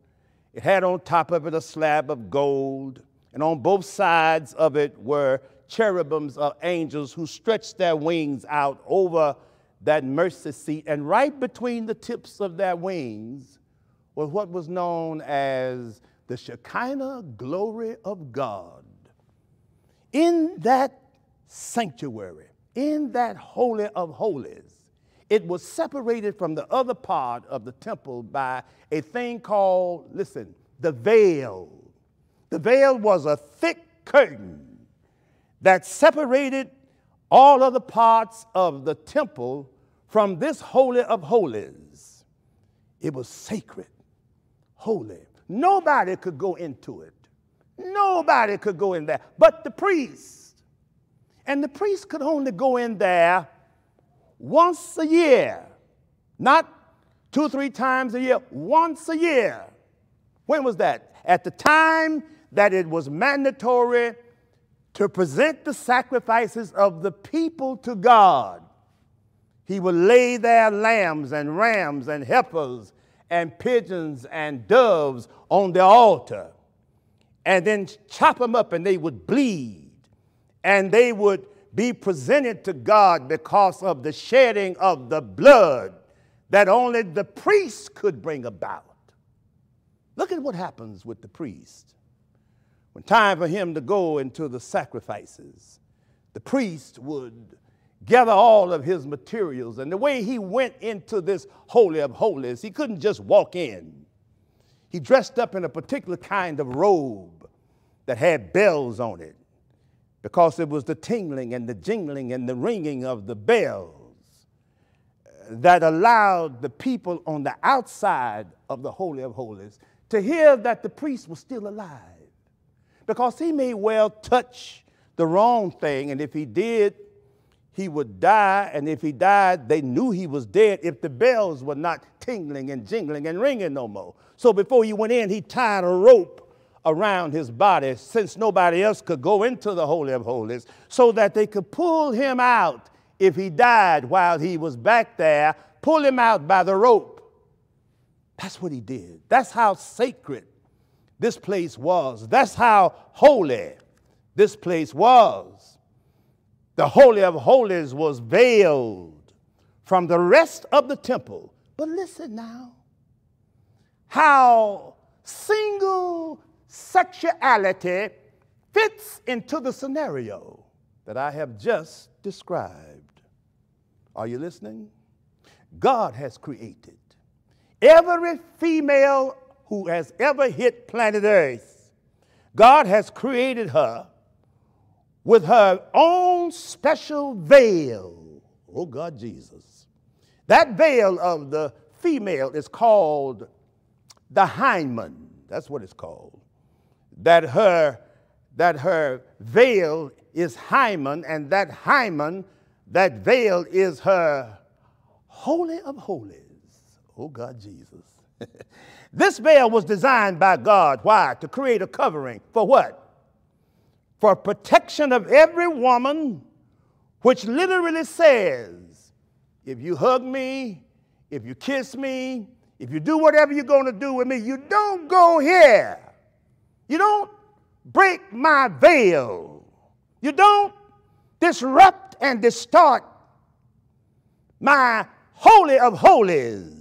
It had on top of it a slab of gold, and on both sides of it were cherubims of angels who stretched their wings out over that mercy seat, and right between the tips of their wings was what was known as the Shekinah glory of God. In that sanctuary, in that holy of holies, it was separated from the other part of the temple by a thing called, listen, the veil. The veil was a thick curtain that separated all other parts of the temple from this Holy of Holies. It was sacred, holy. Nobody could go into it. Nobody could go in there but the priest. And the priest could only go in there once a year, not two, three times a year, once a year. When was that? At the time that it was mandatory to present the sacrifices of the people to God. He would lay their lambs and rams and heifers and pigeons and doves on the altar and then chop them up and they would bleed and they would be presented to God because of the shedding of the blood that only the priest could bring about. Look at what happens with the priest. When time for him to go into the sacrifices, the priest would gather all of his materials. And the way he went into this Holy of Holies, he couldn't just walk in. He dressed up in a particular kind of robe that had bells on it because it was the tingling and the jingling and the ringing of the bells that allowed the people on the outside of the Holy of Holies to hear that the priest was still alive because he may well touch the wrong thing, and if he did, he would die, and if he died, they knew he was dead if the bells were not tingling and jingling and ringing no more. So before he went in, he tied a rope around his body since nobody else could go into the Holy of Holies so that they could pull him out if he died while he was back there, pull him out by the rope. That's what he did. That's how sacred this place was. That's how holy this place was. The Holy of Holies was veiled from the rest of the temple. But listen now how single sexuality fits into the scenario that I have just described. Are you listening? God has created every female who has ever hit planet Earth. God has created her with her own special veil. Oh, God, Jesus. That veil of the female is called the hymen. That's what it's called. That her, that her veil is hymen, and that hymen, that veil is her holy of holies. Oh God, Jesus. [laughs] this veil was designed by God. Why? To create a covering. For what? For protection of every woman, which literally says, if you hug me, if you kiss me, if you do whatever you're going to do with me, you don't go here. You don't break my veil. You don't disrupt and distort my holy of holies.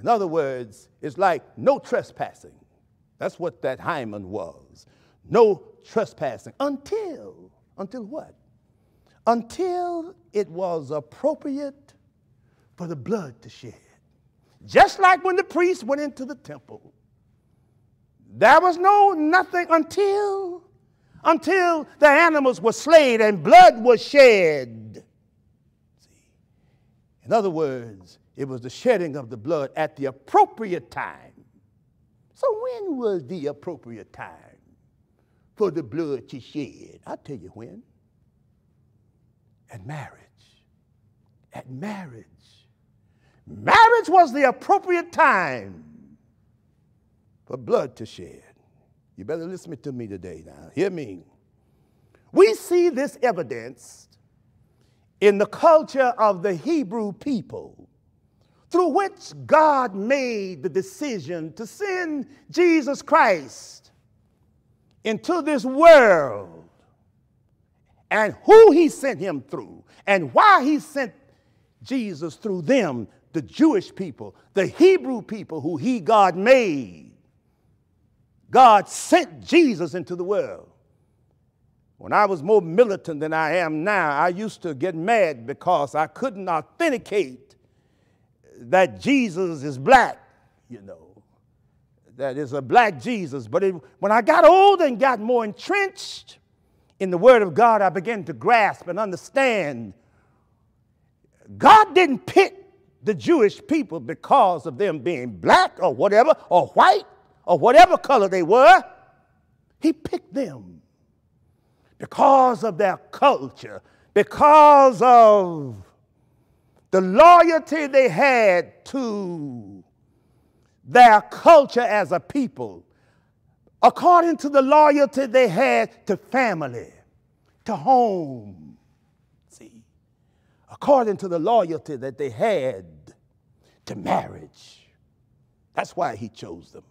In other words, it's like no trespassing. That's what that hymen was. No trespassing until, until what? Until it was appropriate for the blood to shed. Just like when the priest went into the temple. There was no nothing until, until the animals were slain and blood was shed. See? In other words, it was the shedding of the blood at the appropriate time. So when was the appropriate time for the blood to shed? I'll tell you when. At marriage. At marriage. Marriage was the appropriate time for blood to shed. You better listen to me today now. Hear me. We see this evidenced in the culture of the Hebrew people through which God made the decision to send Jesus Christ into this world and who he sent him through and why he sent Jesus through them, the Jewish people, the Hebrew people who he, God, made. God sent Jesus into the world. When I was more militant than I am now, I used to get mad because I couldn't authenticate that Jesus is black, you know. That is a black Jesus. But it, when I got older and got more entrenched in the Word of God, I began to grasp and understand God didn't pick the Jewish people because of them being black or whatever, or white, or whatever color they were. He picked them because of their culture, because of the loyalty they had to their culture as a people, according to the loyalty they had to family, to home, see, according to the loyalty that they had to marriage. That's why he chose them.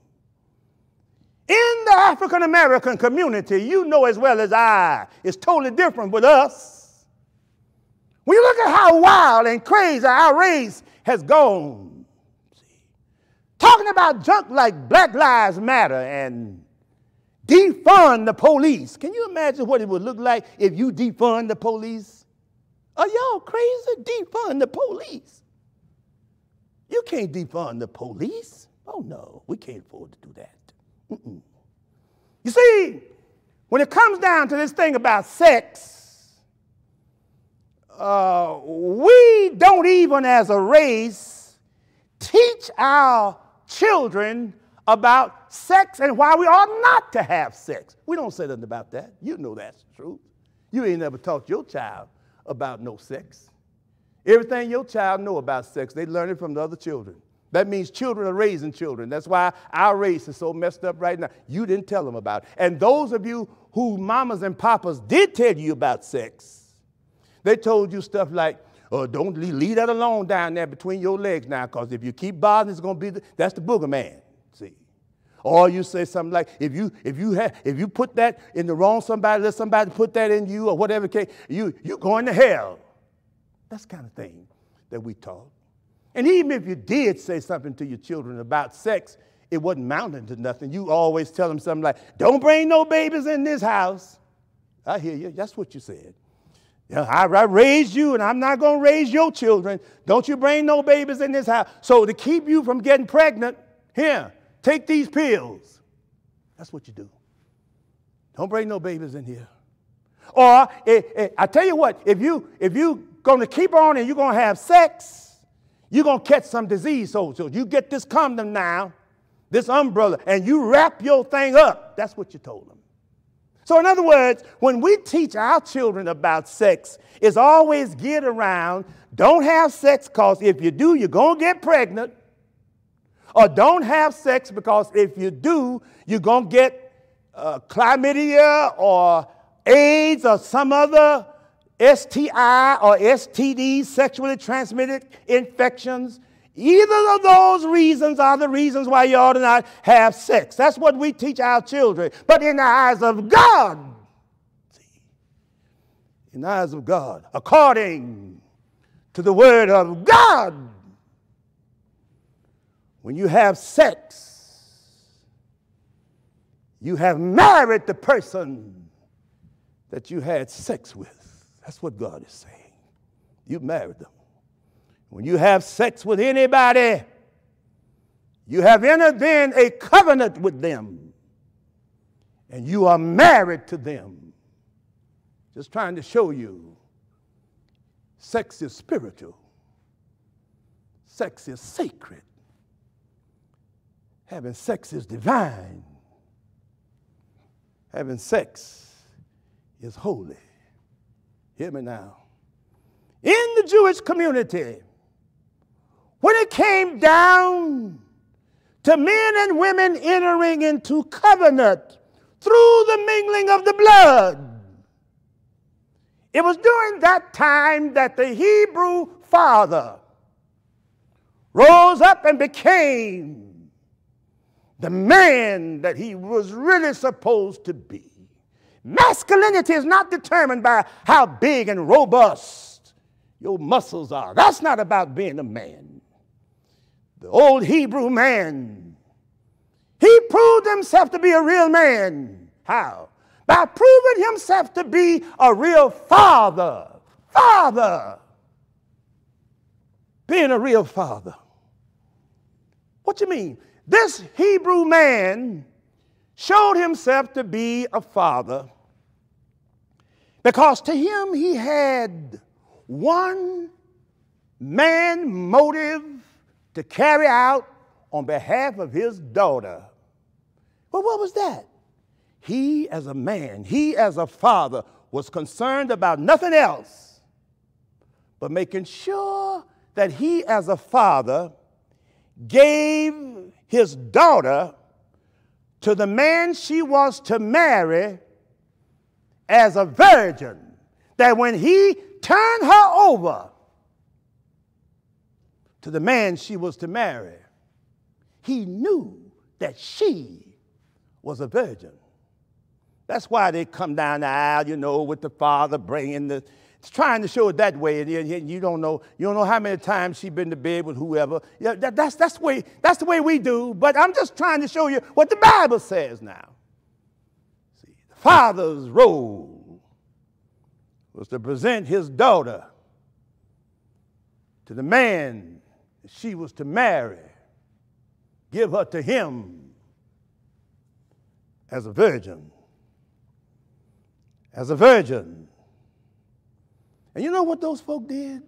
In the African American community, you know as well as I, it's totally different with us. When you look at how wild and crazy our race has gone, see, talking about junk like Black Lives Matter and defund the police. Can you imagine what it would look like if you defund the police? Are y'all crazy? Defund the police. You can't defund the police. Oh no, we can't afford to do that. Mm -mm. You see, when it comes down to this thing about sex, uh, we don't even as a race teach our children about sex and why we ought not to have sex. We don't say nothing about that. You know that's true. You ain't never taught your child about no sex. Everything your child know about sex, they learn it from the other children. That means children are raising children. That's why our race is so messed up right now. You didn't tell them about it. And those of you who mamas and papas did tell you about sex, they told you stuff like, oh, don't leave, that alone down there between your legs now, because if you keep bothering, it's going to be, the, that's the booger man." see. Or you say something like, if you, if you, have, if you put that in the wrong somebody, let somebody put that in you or whatever case, you, you're going to hell. That's kind of thing that we talk. And even if you did say something to your children about sex, it wasn't mounting to nothing. You always tell them something like, don't bring no babies in this house. I hear you. That's what you said. Yeah, I, I raised you and I'm not going to raise your children. Don't you bring no babies in this house. So to keep you from getting pregnant, here, take these pills. That's what you do. Don't bring no babies in here. Or it, eh, it, eh, I tell you what, if you if you going to keep on and you're going to have sex, you're going to catch some disease. So, so you get this condom now, this umbrella, and you wrap your thing up. That's what you told them. So, in other words, when we teach our children about sex, it's always geared around don't have sex because if you do, you're going to get pregnant, or don't have sex because if you do, you're going to get uh, chlamydia or AIDS or some other STI or STD, sexually transmitted infections. Either of those reasons are the reasons why you ought to not have sex. That's what we teach our children. But in the eyes of God, in the eyes of God, according to the word of God, when you have sex, you have married the person that you had sex with. That's what God is saying. You married them. When you have sex with anybody, you have entered then a covenant with them, and you are married to them. Just trying to show you sex is spiritual, sex is sacred, having sex is divine, having sex is holy. Hear me now. In the Jewish community, when it came down to men and women entering into covenant through the mingling of the blood, it was during that time that the Hebrew father rose up and became the man that he was really supposed to be. Masculinity is not determined by how big and robust your muscles are. That's not about being a man the old Hebrew man. He proved himself to be a real man. How? By proving himself to be a real father. Father. Being a real father. What you mean? This Hebrew man showed himself to be a father because to him he had one man motive to carry out on behalf of his daughter. Well, what was that? He, as a man, he, as a father, was concerned about nothing else but making sure that he, as a father, gave his daughter to the man she was to marry as a virgin, that when he turned her over to the man she was to marry, he knew that she was a virgin. That's why they come down the aisle, you know, with the father bringing the, it's trying to show it that way, and you don't know, you don't know how many times she's been to bed with whoever. Yeah, that, that's, that's, the way, that's the way we do, but I'm just trying to show you what the Bible says now. See, the father's role was to present his daughter to the man she was to marry, give her to him as a virgin. As a virgin. And you know what those folk did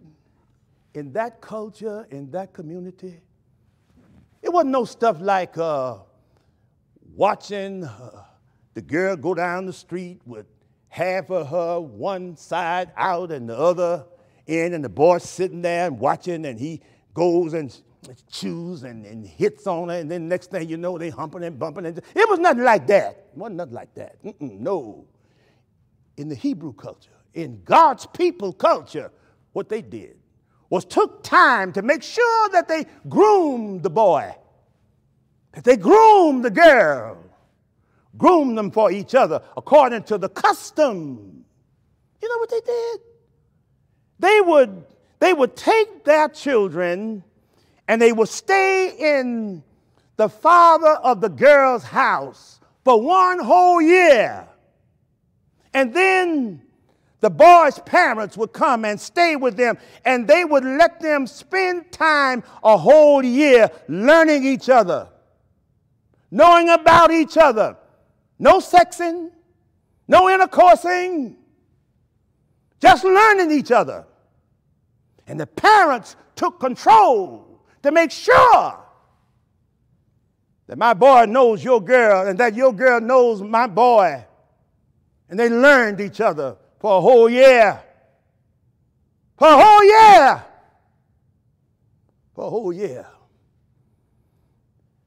in that culture, in that community? It wasn't no stuff like uh, watching uh, the girl go down the street with half of her one side out and the other in, and the boy sitting there and watching, and he goes and chews and, and hits on her, and then next thing you know, they humping and bumping. And, it was nothing like that. It wasn't nothing like that. Mm-mm, no. In the Hebrew culture, in God's people culture, what they did was took time to make sure that they groomed the boy, that they groomed the girl, groomed them for each other according to the custom. You know what they did? They would they would take their children and they would stay in the father of the girl's house for one whole year. And then the boy's parents would come and stay with them, and they would let them spend time a whole year learning each other, knowing about each other. No sexing, no intercoursing, just learning each other. And the parents took control to make sure that my boy knows your girl and that your girl knows my boy. And they learned each other for a whole year. For a whole year. For a whole year.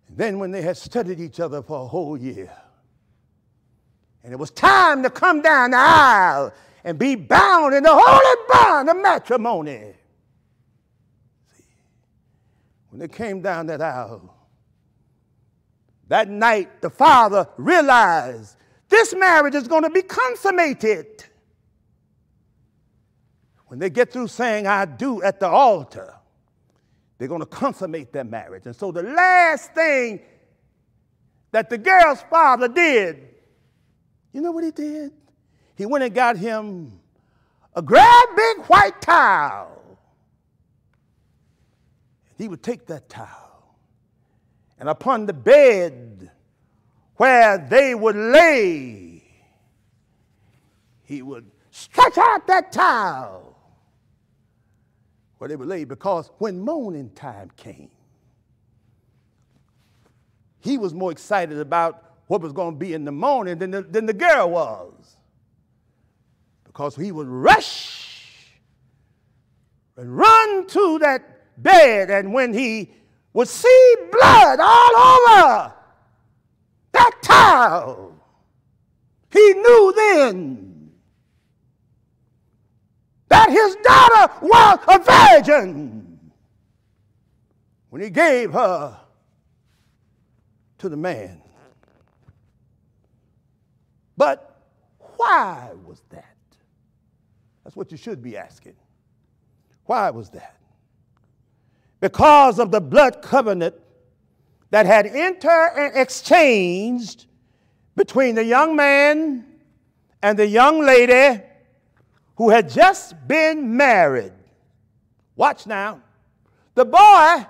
And then, when they had studied each other for a whole year, and it was time to come down the aisle and be bound in the holy bond of matrimony. When they came down that aisle, that night the father realized this marriage is going to be consummated. When they get through saying, I do at the altar, they're going to consummate their marriage. And so the last thing that the girl's father did, you know what he did? He went and got him a great big white towel he would take that towel and upon the bed where they would lay, he would stretch out that towel where they would lay because when morning time came, he was more excited about what was going to be in the morning than the, than the girl was because he would rush and run to that bed, and when he would see blood all over that tile, he knew then that his daughter was a virgin when he gave her to the man. But why was that? That's what you should be asking. Why was that? because of the blood covenant that had entered and exchanged between the young man and the young lady who had just been married. Watch now. The boy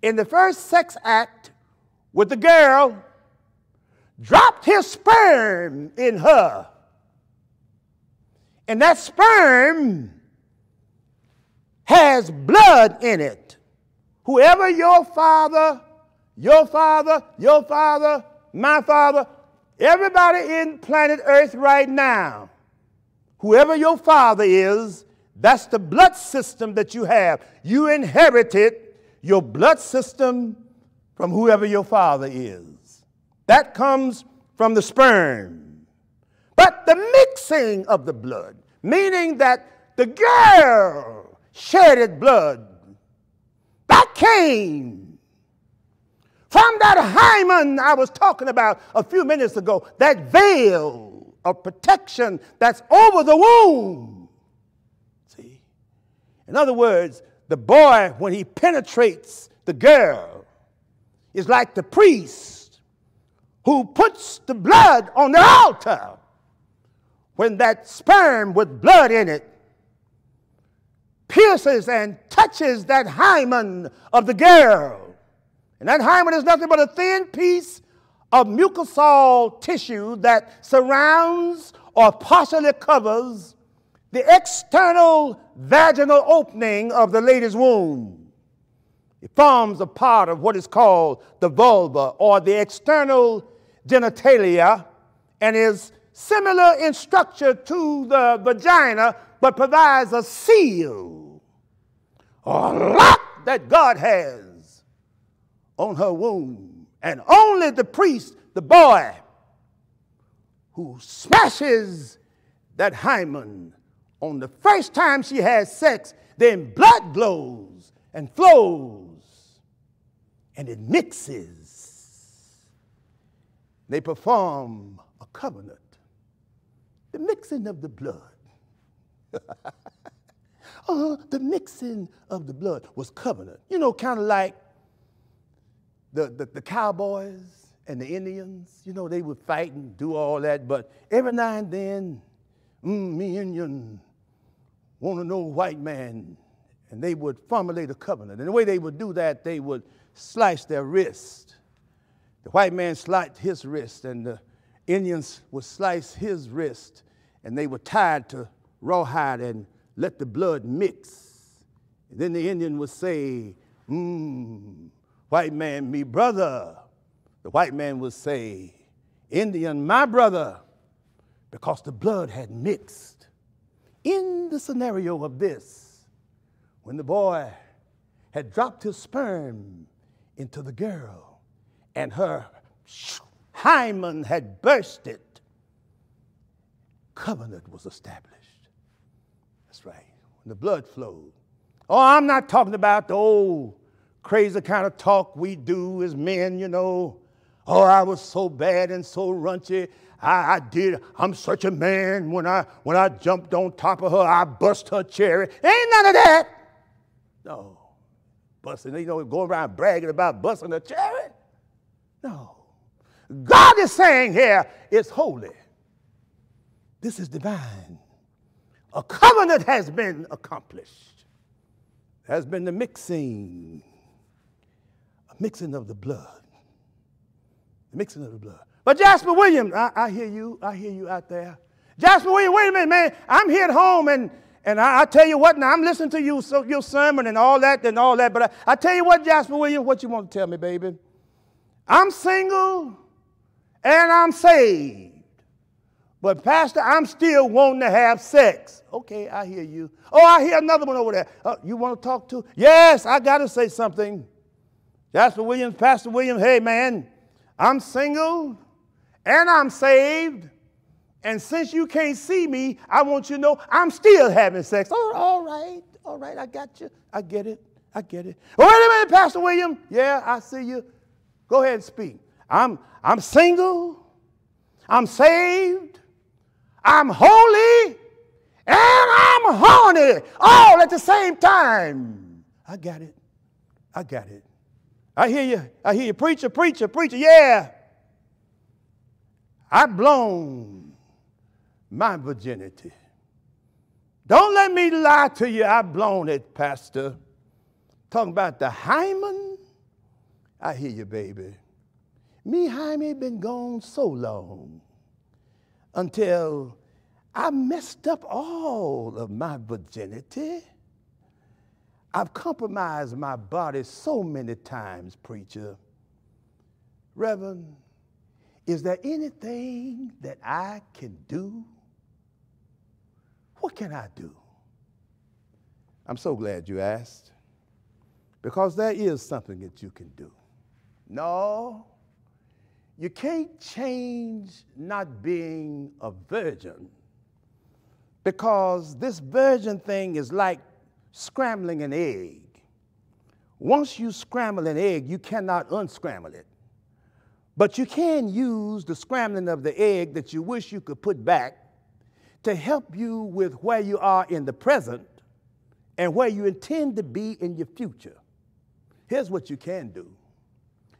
in the first sex act with the girl dropped his sperm in her. And that sperm has blood in it. Whoever your father, your father, your father, my father, everybody in planet Earth right now, whoever your father is, that's the blood system that you have. You inherited your blood system from whoever your father is. That comes from the sperm. But the mixing of the blood, meaning that the girl shedded blood that came from that hymen I was talking about a few minutes ago, that veil of protection that's over the womb. See? In other words, the boy, when he penetrates the girl, is like the priest who puts the blood on the altar when that sperm with blood in it pierces and touches that hymen of the girl. And that hymen is nothing but a thin piece of mucosal tissue that surrounds or partially covers the external vaginal opening of the lady's womb. It forms a part of what is called the vulva or the external genitalia and is similar in structure to the vagina but provides a seal a lot that God has on her womb. And only the priest, the boy, who smashes that hymen on the first time she has sex, then blood glows and flows and it mixes. They perform a covenant, the mixing of the blood. [laughs] uh, the mixing of the blood was covenant. You know, kind of like the, the, the cowboys and the Indians, you know, they would fight and do all that, but every now and then, mm, me Indian want to know white man, and they would formulate a covenant. And the way they would do that, they would slice their wrist. The white man sliced his wrist, and the Indians would slice his wrist, and they were tied to rawhide and let the blood mix. And then the Indian would say, mmm, white man, me brother. The white man would say, Indian, my brother, because the blood had mixed. In the scenario of this, when the boy had dropped his sperm into the girl and her hymen had bursted, covenant was established. That's right. When the blood flowed. Oh, I'm not talking about the old crazy kind of talk we do as men, you know. Oh, I was so bad and so raunchy. I, I, did. I'm such a man. When I when I jumped on top of her, I bust her cherry. Ain't none of that. No, busting. You know, going around bragging about busting a cherry. No, God is saying here it's holy. This is divine. A covenant has been accomplished. There has been the mixing, a mixing of the blood. The mixing of the blood. But Jasper Williams, I, I hear you, I hear you out there. Jasper Williams, wait a minute, man. I'm here at home and and I, I, tell you what, now I'm listening to you, so your sermon and all that and all that, but I, I tell you what, Jasper Williams, what you want to tell me, baby? I'm single and I'm saved. But, Pastor, I'm still wanting to have sex. Okay, I hear you. Oh, I hear another one over there. Uh, you want to talk to? Yes, I got to say something. Pastor Williams, Pastor Williams, hey, man, I'm single and I'm saved. And since you can't see me, I want you to know I'm still having sex. Oh, all right, all right, I got you. I get it. I get it. Oh, wait a minute, Pastor William. Yeah, I see you. Go ahead and speak. I'm, I'm single. I'm saved. I'm holy and I'm horny all at the same time. I got it. I got it. I hear you. I hear you. Preacher, preacher, preacher. Yeah. I've blown my virginity. Don't let me lie to you. I've blown it, Pastor. Talking about the hymen. I hear you, baby. Me hymen been gone so long until I messed up all of my virginity. I've compromised my body so many times, preacher. Reverend, is there anything that I can do? What can I do? I'm so glad you asked because there is something that you can do. No, you can't change not being a virgin because this virgin thing is like scrambling an egg. Once you scramble an egg, you cannot unscramble it. But you can use the scrambling of the egg that you wish you could put back to help you with where you are in the present and where you intend to be in your future. Here's what you can do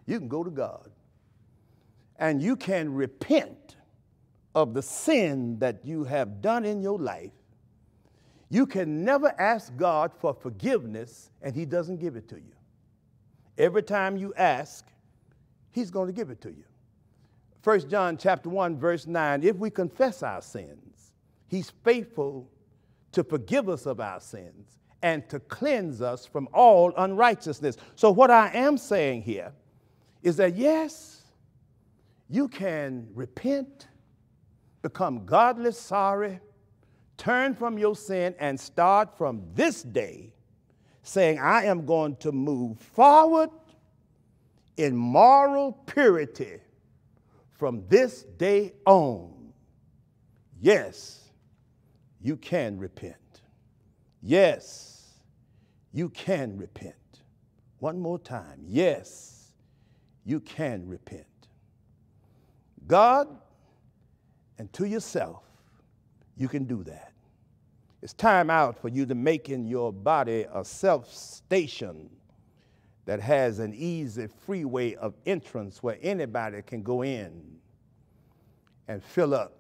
you can go to God and you can repent of the sin that you have done in your life, you can never ask God for forgiveness and He doesn't give it to you. Every time you ask, He's going to give it to you. 1 John chapter 1 verse 9, if we confess our sins, he's faithful to forgive us of our sins and to cleanse us from all unrighteousness. So what I am saying here is that yes, you can repent, become godly sorry, turn from your sin, and start from this day saying, I am going to move forward in moral purity from this day on. Yes, you can repent. Yes, you can repent. One more time. Yes, you can repent. God and to yourself, you can do that. It's time out for you to make in your body a self station that has an easy freeway of entrance where anybody can go in and fill up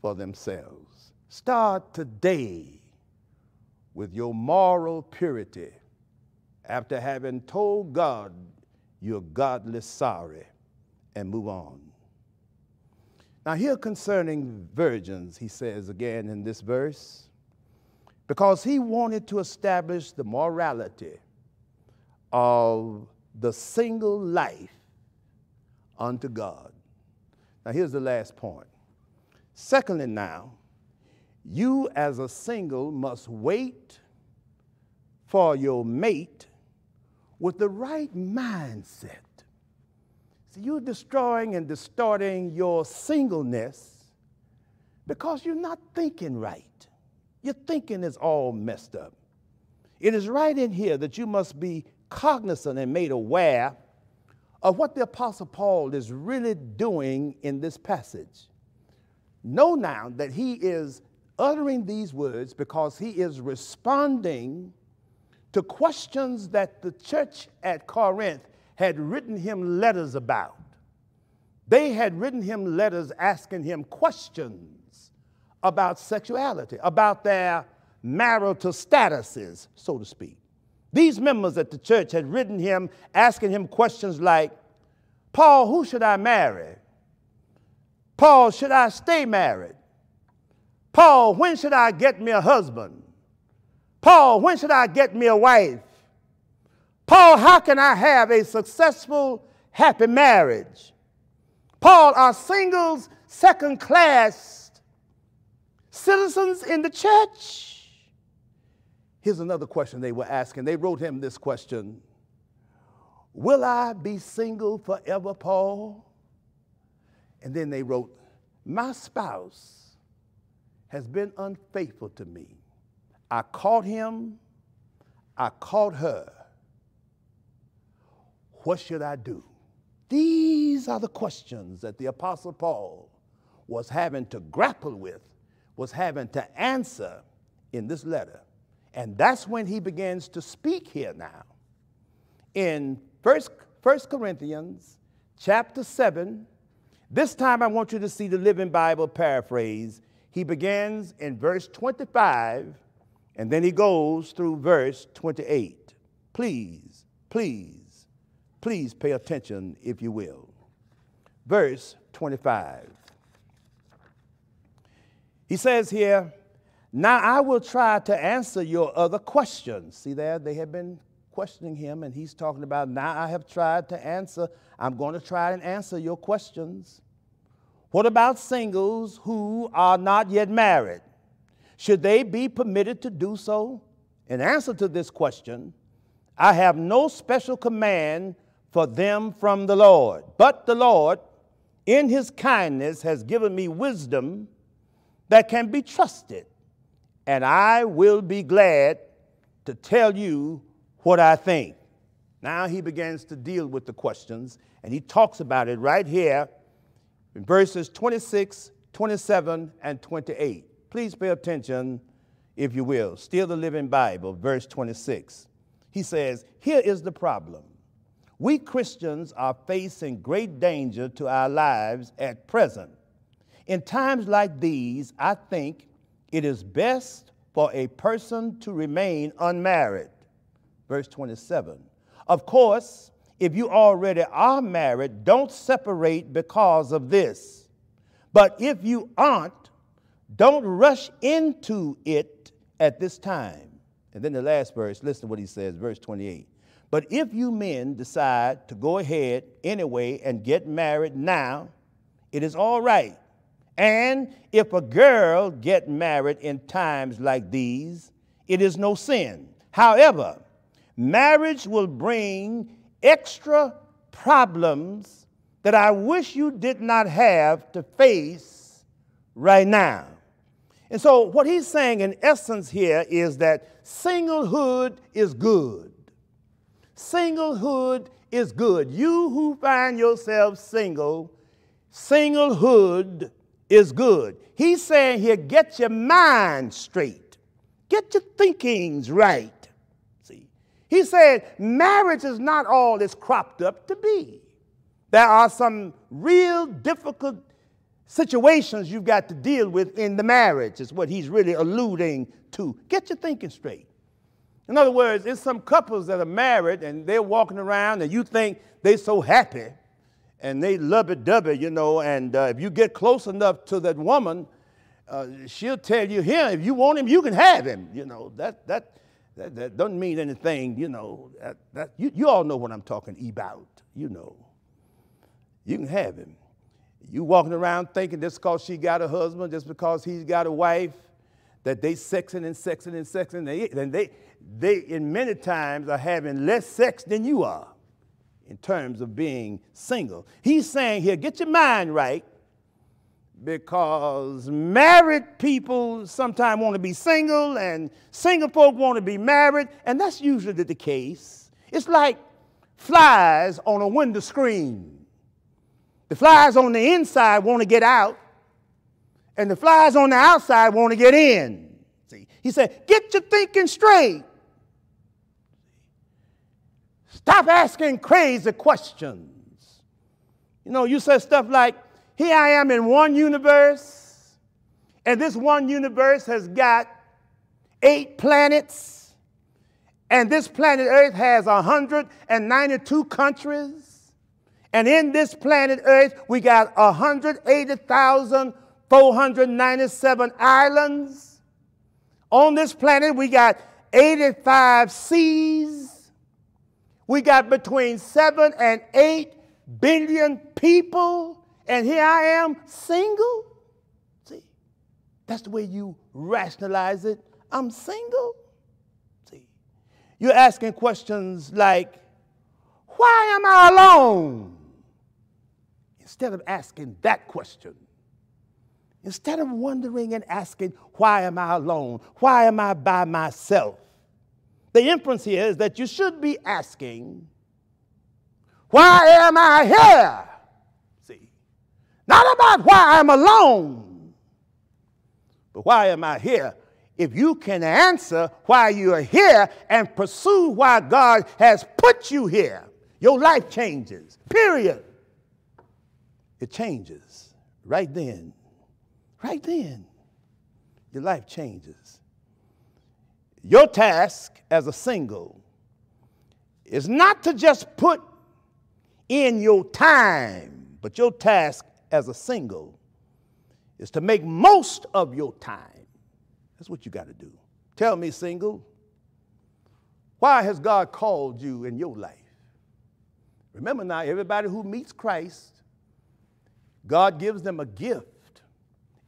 for themselves. Start today with your moral purity after having told God you're godly sorry and move on. Now, here concerning virgins, he says again in this verse, because he wanted to establish the morality of the single life unto God. Now, here's the last point. Secondly, now, you as a single must wait for your mate with the right mindset. So you're destroying and distorting your singleness because you're not thinking right. Your thinking is all messed up. It is right in here that you must be cognizant and made aware of what the Apostle Paul is really doing in this passage. Know now that he is uttering these words because he is responding to questions that the church at Corinth had written him letters about. They had written him letters asking him questions about sexuality, about their marital statuses, so to speak. These members at the church had written him asking him questions like, Paul, who should I marry? Paul, should I stay married? Paul, when should I get me a husband? Paul, when should I get me a wife? Paul, how can I have a successful, happy marriage? Paul, are singles second class citizens in the church? Here's another question they were asking. They wrote him this question Will I be single forever, Paul? And then they wrote, My spouse has been unfaithful to me. I caught him, I caught her. What should I do? These are the questions that the Apostle Paul was having to grapple with, was having to answer in this letter. And that's when he begins to speak here now. In 1 Corinthians chapter 7, this time I want you to see the Living Bible paraphrase. He begins in verse 25 and then he goes through verse 28. Please, please Please pay attention, if you will. Verse 25. He says here, Now I will try to answer your other questions. See there, they have been questioning him, and he's talking about, Now I have tried to answer, I'm going to try and answer your questions. What about singles who are not yet married? Should they be permitted to do so? In answer to this question, I have no special command for them from the Lord. But the Lord, in his kindness, has given me wisdom that can be trusted, and I will be glad to tell you what I think. Now he begins to deal with the questions, and he talks about it right here in verses 26, 27, and 28. Please pay attention, if you will. Still the Living Bible, verse 26. He says, Here is the problem we Christians are facing great danger to our lives at present. In times like these, I think it is best for a person to remain unmarried. Verse 27. Of course, if you already are married, don't separate because of this. But if you aren't, don't rush into it at this time. And then the last verse, listen to what he says, verse 28. But if you men decide to go ahead anyway and get married now, it is all right. And if a girl get married in times like these, it is no sin. However, marriage will bring extra problems that I wish you did not have to face right now. And so, what he's saying in essence here is that singlehood is good. Singlehood is good. You who find yourself single, singlehood is good. He's saying here, get your mind straight, get your thinkings right. See, he said marriage is not all it's cropped up to be. There are some real difficult situations you've got to deal with in the marriage, is what he's really alluding to. Get your thinking straight. In other words, it's some couples that are married and they're walking around and you think they're so happy and they lubby-dubby, you know, and uh, if you get close enough to that woman, uh, she'll tell you, here, if you want him, you can have him. You know, that, that, that, that doesn't mean anything, you know. That, that, you, you all know what I'm talking about, you know. You can have him. You walking around thinking just because she got a husband, just because he's got a wife, that they sexing and sexing and sexing, and they, and they, they in many times are having less sex than you are in terms of being single. He's saying here, get your mind right because married people sometimes want to be single and single folk want to be married, and that's usually the case. It's like flies on a window screen. The flies on the inside want to get out, and the flies on the outside want to get in. See, he said, get your thinking straight. Stop asking crazy questions. You know, you said stuff like, here I am in one universe, and this one universe has got eight planets, and this planet Earth has 192 countries, and in this planet Earth, we got 180,000 497 islands. On this planet, we got 85 seas. We got between 7 and 8 billion people. And here I am, single. See, that's the way you rationalize it. I'm single. See, you're asking questions like, why am I alone? Instead of asking that question, Instead of wondering and asking, why am I alone? Why am I by myself? The inference here is that you should be asking, why am I here? See, not about why I'm alone, but why am I here? If you can answer why you are here and pursue why God has put you here, your life changes, period. It changes right then Right then, your life changes. Your task as a single is not to just put in your time, but your task as a single is to make most of your time. That's what you got to do. Tell me, single, why has God called you in your life? Remember now, everybody who meets Christ, God gives them a gift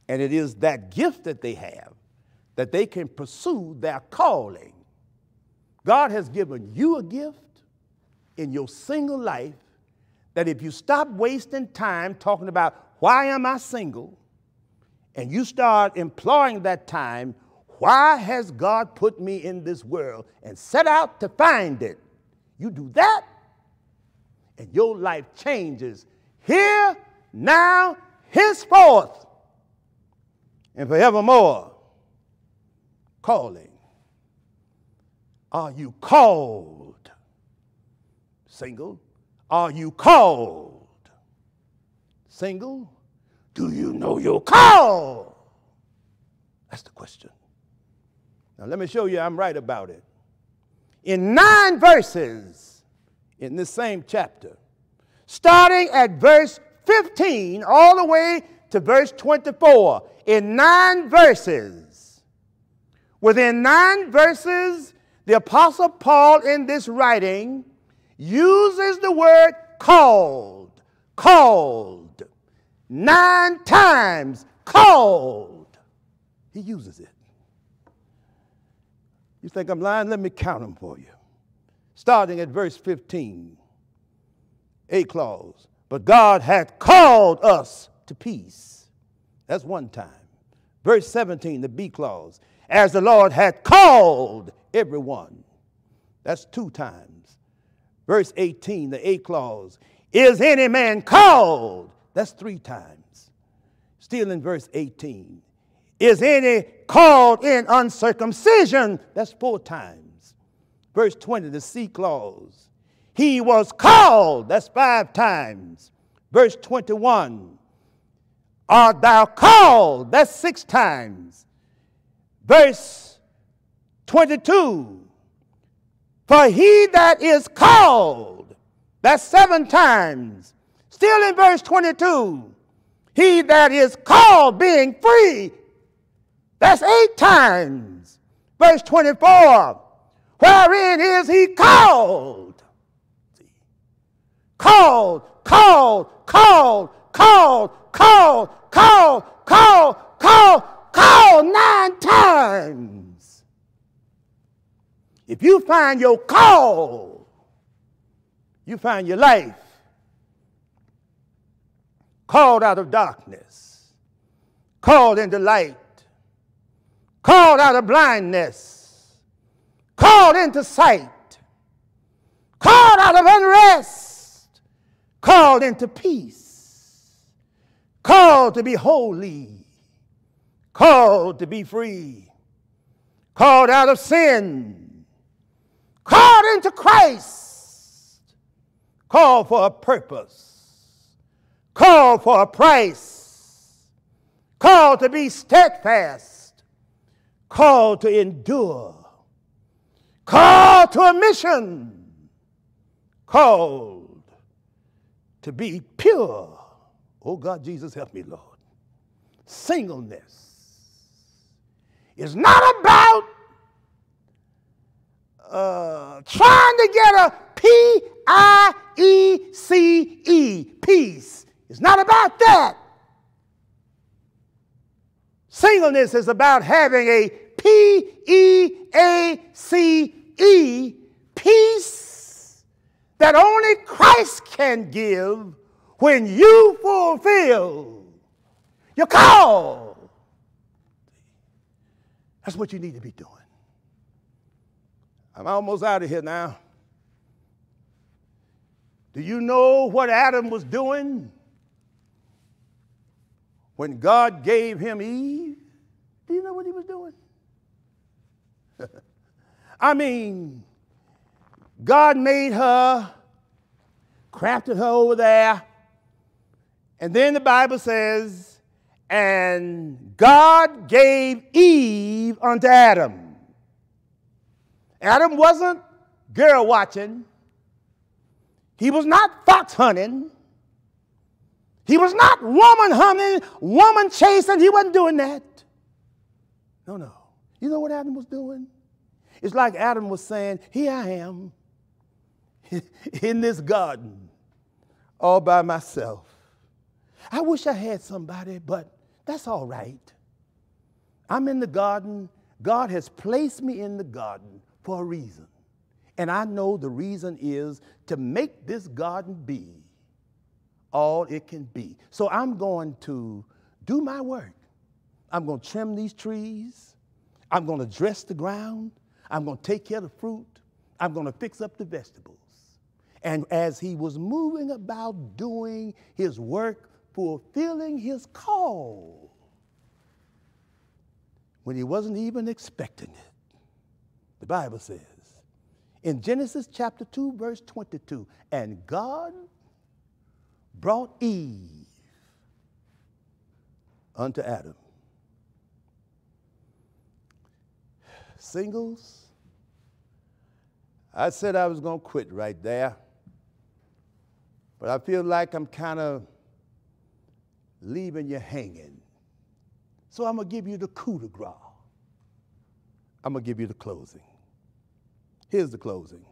and it is that gift that they have that they can pursue their calling. God has given you a gift in your single life that if you stop wasting time talking about why am I single and you start employing that time, why has God put me in this world and set out to find it? You do that and your life changes here, now, henceforth and forevermore calling. Are you called? Single. Are you called? Single. Do you know your call? That's the question. Now, let me show you I'm right about it. In nine verses in this same chapter, starting at verse 15 all the way to verse 24 in nine verses. Within nine verses, the Apostle Paul in this writing uses the word called, called, nine times called. He uses it. You think I'm lying? Let me count them for you. Starting at verse 15, A clause. But God hath called us to peace. That's one time. Verse 17, the B clause. As the Lord hath called everyone. That's two times. Verse 18, the A clause. Is any man called? That's three times. Still in verse 18. Is any called in uncircumcision? That's four times. Verse 20, the C clause. He was called. That's five times. Verse 21 art thou called. That's six times. Verse 22. For he that is called, that's seven times. Still in verse 22. He that is called being free, that's eight times. Verse 24. Wherein is he called? Called, called, called, called, called, call, call, call, call nine times. If you find your call, you find your life called out of darkness, called into light, called out of blindness, called into sight, called out of unrest, called into peace called to be holy, called to be free, called out of sin, called into Christ, called for a purpose, called for a price, called to be steadfast, called to endure, called to a mission, called to be pure Oh God, Jesus, help me, Lord. Singleness is not about uh, trying to get a P I E C E, peace. It's not about that. Singleness is about having a P E A C E, peace that only Christ can give when you fulfill your call. That's what you need to be doing. I'm almost out of here now. Do you know what Adam was doing when God gave him Eve? Do you know what he was doing? [laughs] I mean, God made her, crafted her over there, and then the Bible says, and God gave Eve unto Adam. Adam wasn't girl watching. He was not fox hunting. He was not woman hunting, woman chasing. He wasn't doing that. No, no. You know what Adam was doing? It's like Adam was saying, Here I am [laughs] in this garden all by myself. I wish I had somebody, but that's all right. I'm in the garden. God has placed me in the garden for a reason. And I know the reason is to make this garden be all it can be. So I'm going to do my work. I'm going to trim these trees. I'm going to dress the ground. I'm going to take care of the fruit. I'm going to fix up the vegetables. And as he was moving about doing his work fulfilling his call when he wasn't even expecting it. The Bible says in Genesis chapter 2, verse 22, and God brought Eve unto Adam. Singles, I said I was going to quit right there, but I feel like I'm kind of leaving you hanging. So I'm going to give you the coup de grace. I'm going to give you the closing. Here's the closing.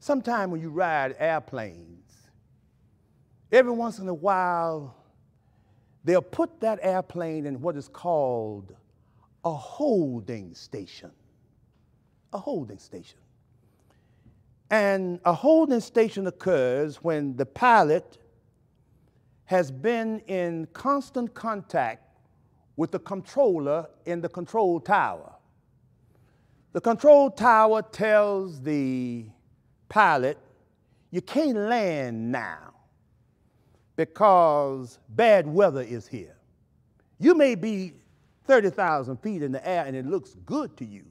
Sometime when you ride airplanes, every once in a while, they'll put that airplane in what is called a holding station. A holding station. And a holding station occurs when the pilot has been in constant contact with the controller in the control tower. The control tower tells the pilot, you can't land now because bad weather is here. You may be 30,000 feet in the air and it looks good to you,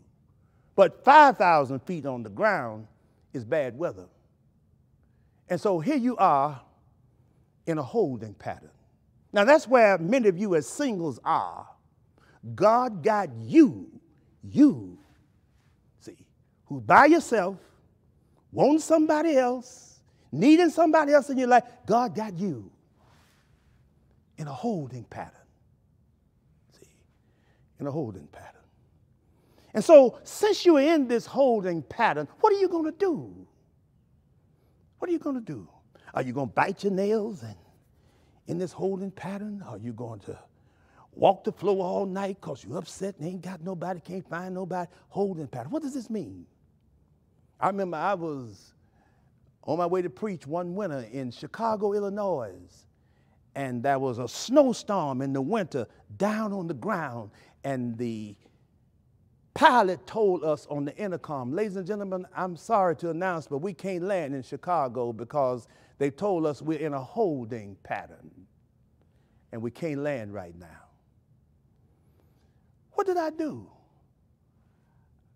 but 5,000 feet on the ground is bad weather. And so here you are in a holding pattern. Now, that's where many of you as singles are. God got you, you, see, who by yourself, want somebody else, needing somebody else in your life. God got you in a holding pattern. See, in a holding pattern. And so, since you're in this holding pattern, what are you going to do? What are you going to do? Are you going to bite your nails and in this holding pattern? Are you going to walk the floor all night because you're upset and ain't got nobody, can't find nobody holding pattern? What does this mean? I remember I was on my way to preach one winter in Chicago, Illinois, and there was a snowstorm in the winter down on the ground, and the pilot told us on the intercom, ladies and gentlemen, I'm sorry to announce, but we can't land in Chicago because they told us we're in a holding pattern and we can't land right now. What did I do?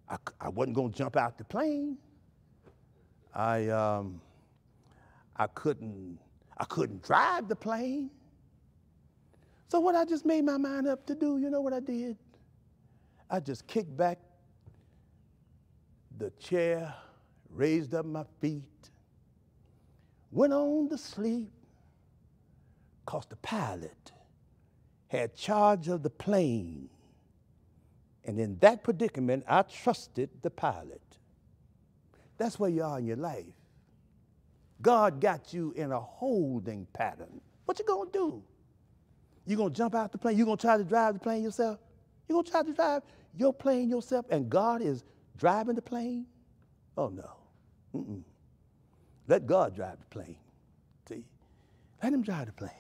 I, I wasn't going to jump out the plane. I, um, I, couldn't, I couldn't drive the plane. So what I just made my mind up to do, you know what I did? I just kicked back the chair, raised up my feet, went on to sleep because the pilot had charge of the plane. And in that predicament, I trusted the pilot. That's where you are in your life. God got you in a holding pattern. What you gonna do? You gonna jump out the plane? You gonna try to drive the plane yourself? You gonna try to drive your plane yourself and God is driving the plane? Oh no. Mm -mm. Let God drive the plane. See? Let Him drive the plane.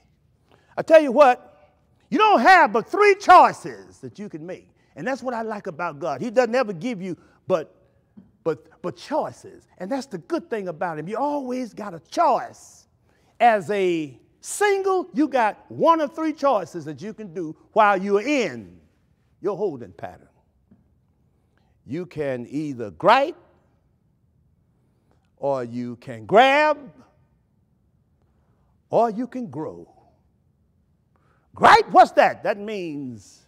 I tell you what, you don't have but three choices that you can make. And that's what I like about God. He doesn't ever give you but but but choices. And that's the good thing about him. You always got a choice. As a single, you got one of three choices that you can do while you're in your holding pattern. You can either gripe or you can grab, or you can grow. Gripe, what's that? That means,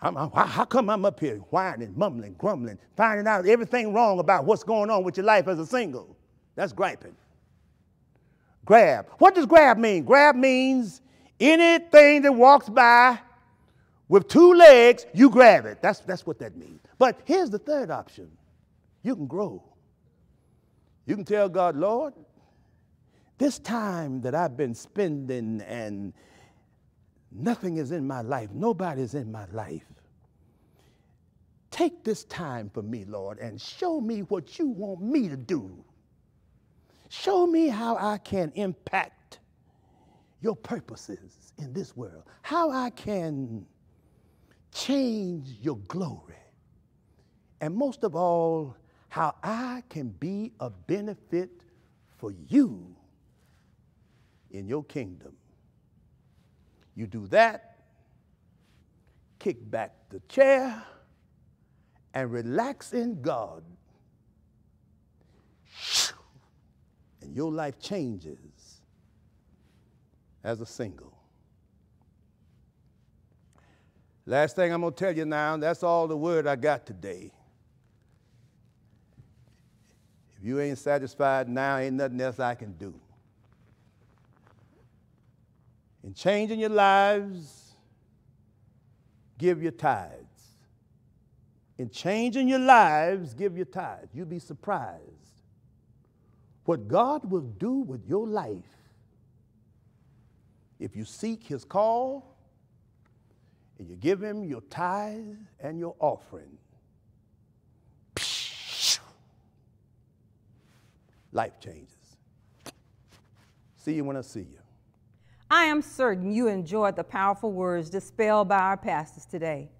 I'm, i how come I'm up here whining, mumbling, grumbling, finding out everything wrong about what's going on with your life as a single? That's griping. Grab. What does grab mean? Grab means anything that walks by with two legs, you grab it. That's, that's what that means. But here's the third option you can grow. You can tell God, Lord, this time that I've been spending and nothing is in my life, nobody's in my life. Take this time for me, Lord, and show me what you want me to do. Show me how I can impact your purposes in this world, how I can change your glory. And most of all, how I can be a benefit for you in your kingdom. You do that, kick back the chair, and relax in God. And your life changes as a single. Last thing I'm going to tell you now, that's all the word I got today. If you ain't satisfied now, ain't nothing else I can do. In changing your lives, give your tithes. In changing your lives, give your tithes. You'll be surprised what God will do with your life if you seek His call and you give Him your tithes and your offering. life changes. See you when I see you. I am certain you enjoyed the powerful words dispelled by our pastors today.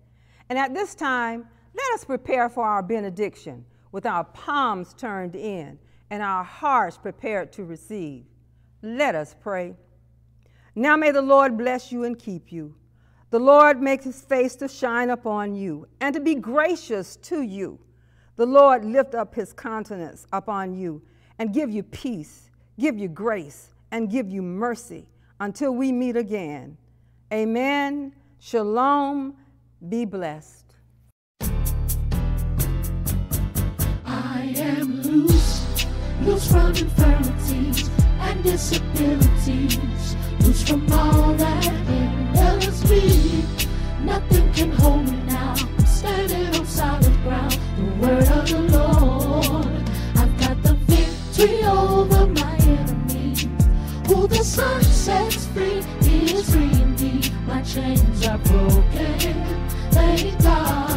And at this time, let us prepare for our benediction with our palms turned in and our hearts prepared to receive. Let us pray. Now may the Lord bless you and keep you. The Lord make his face to shine upon you and to be gracious to you. The Lord lift up his countenance upon you and give you peace, give you grace, and give you mercy until we meet again. Amen. Shalom. Be blessed. I am loose, loose from infirmities and disabilities, loose from all that hinders me. Nothing can hold me now. I'm standing on solid ground, the word of the Lord victory over my enemies. Oh, the sun sets free, he is free indeed. My chains are broken. Thank God.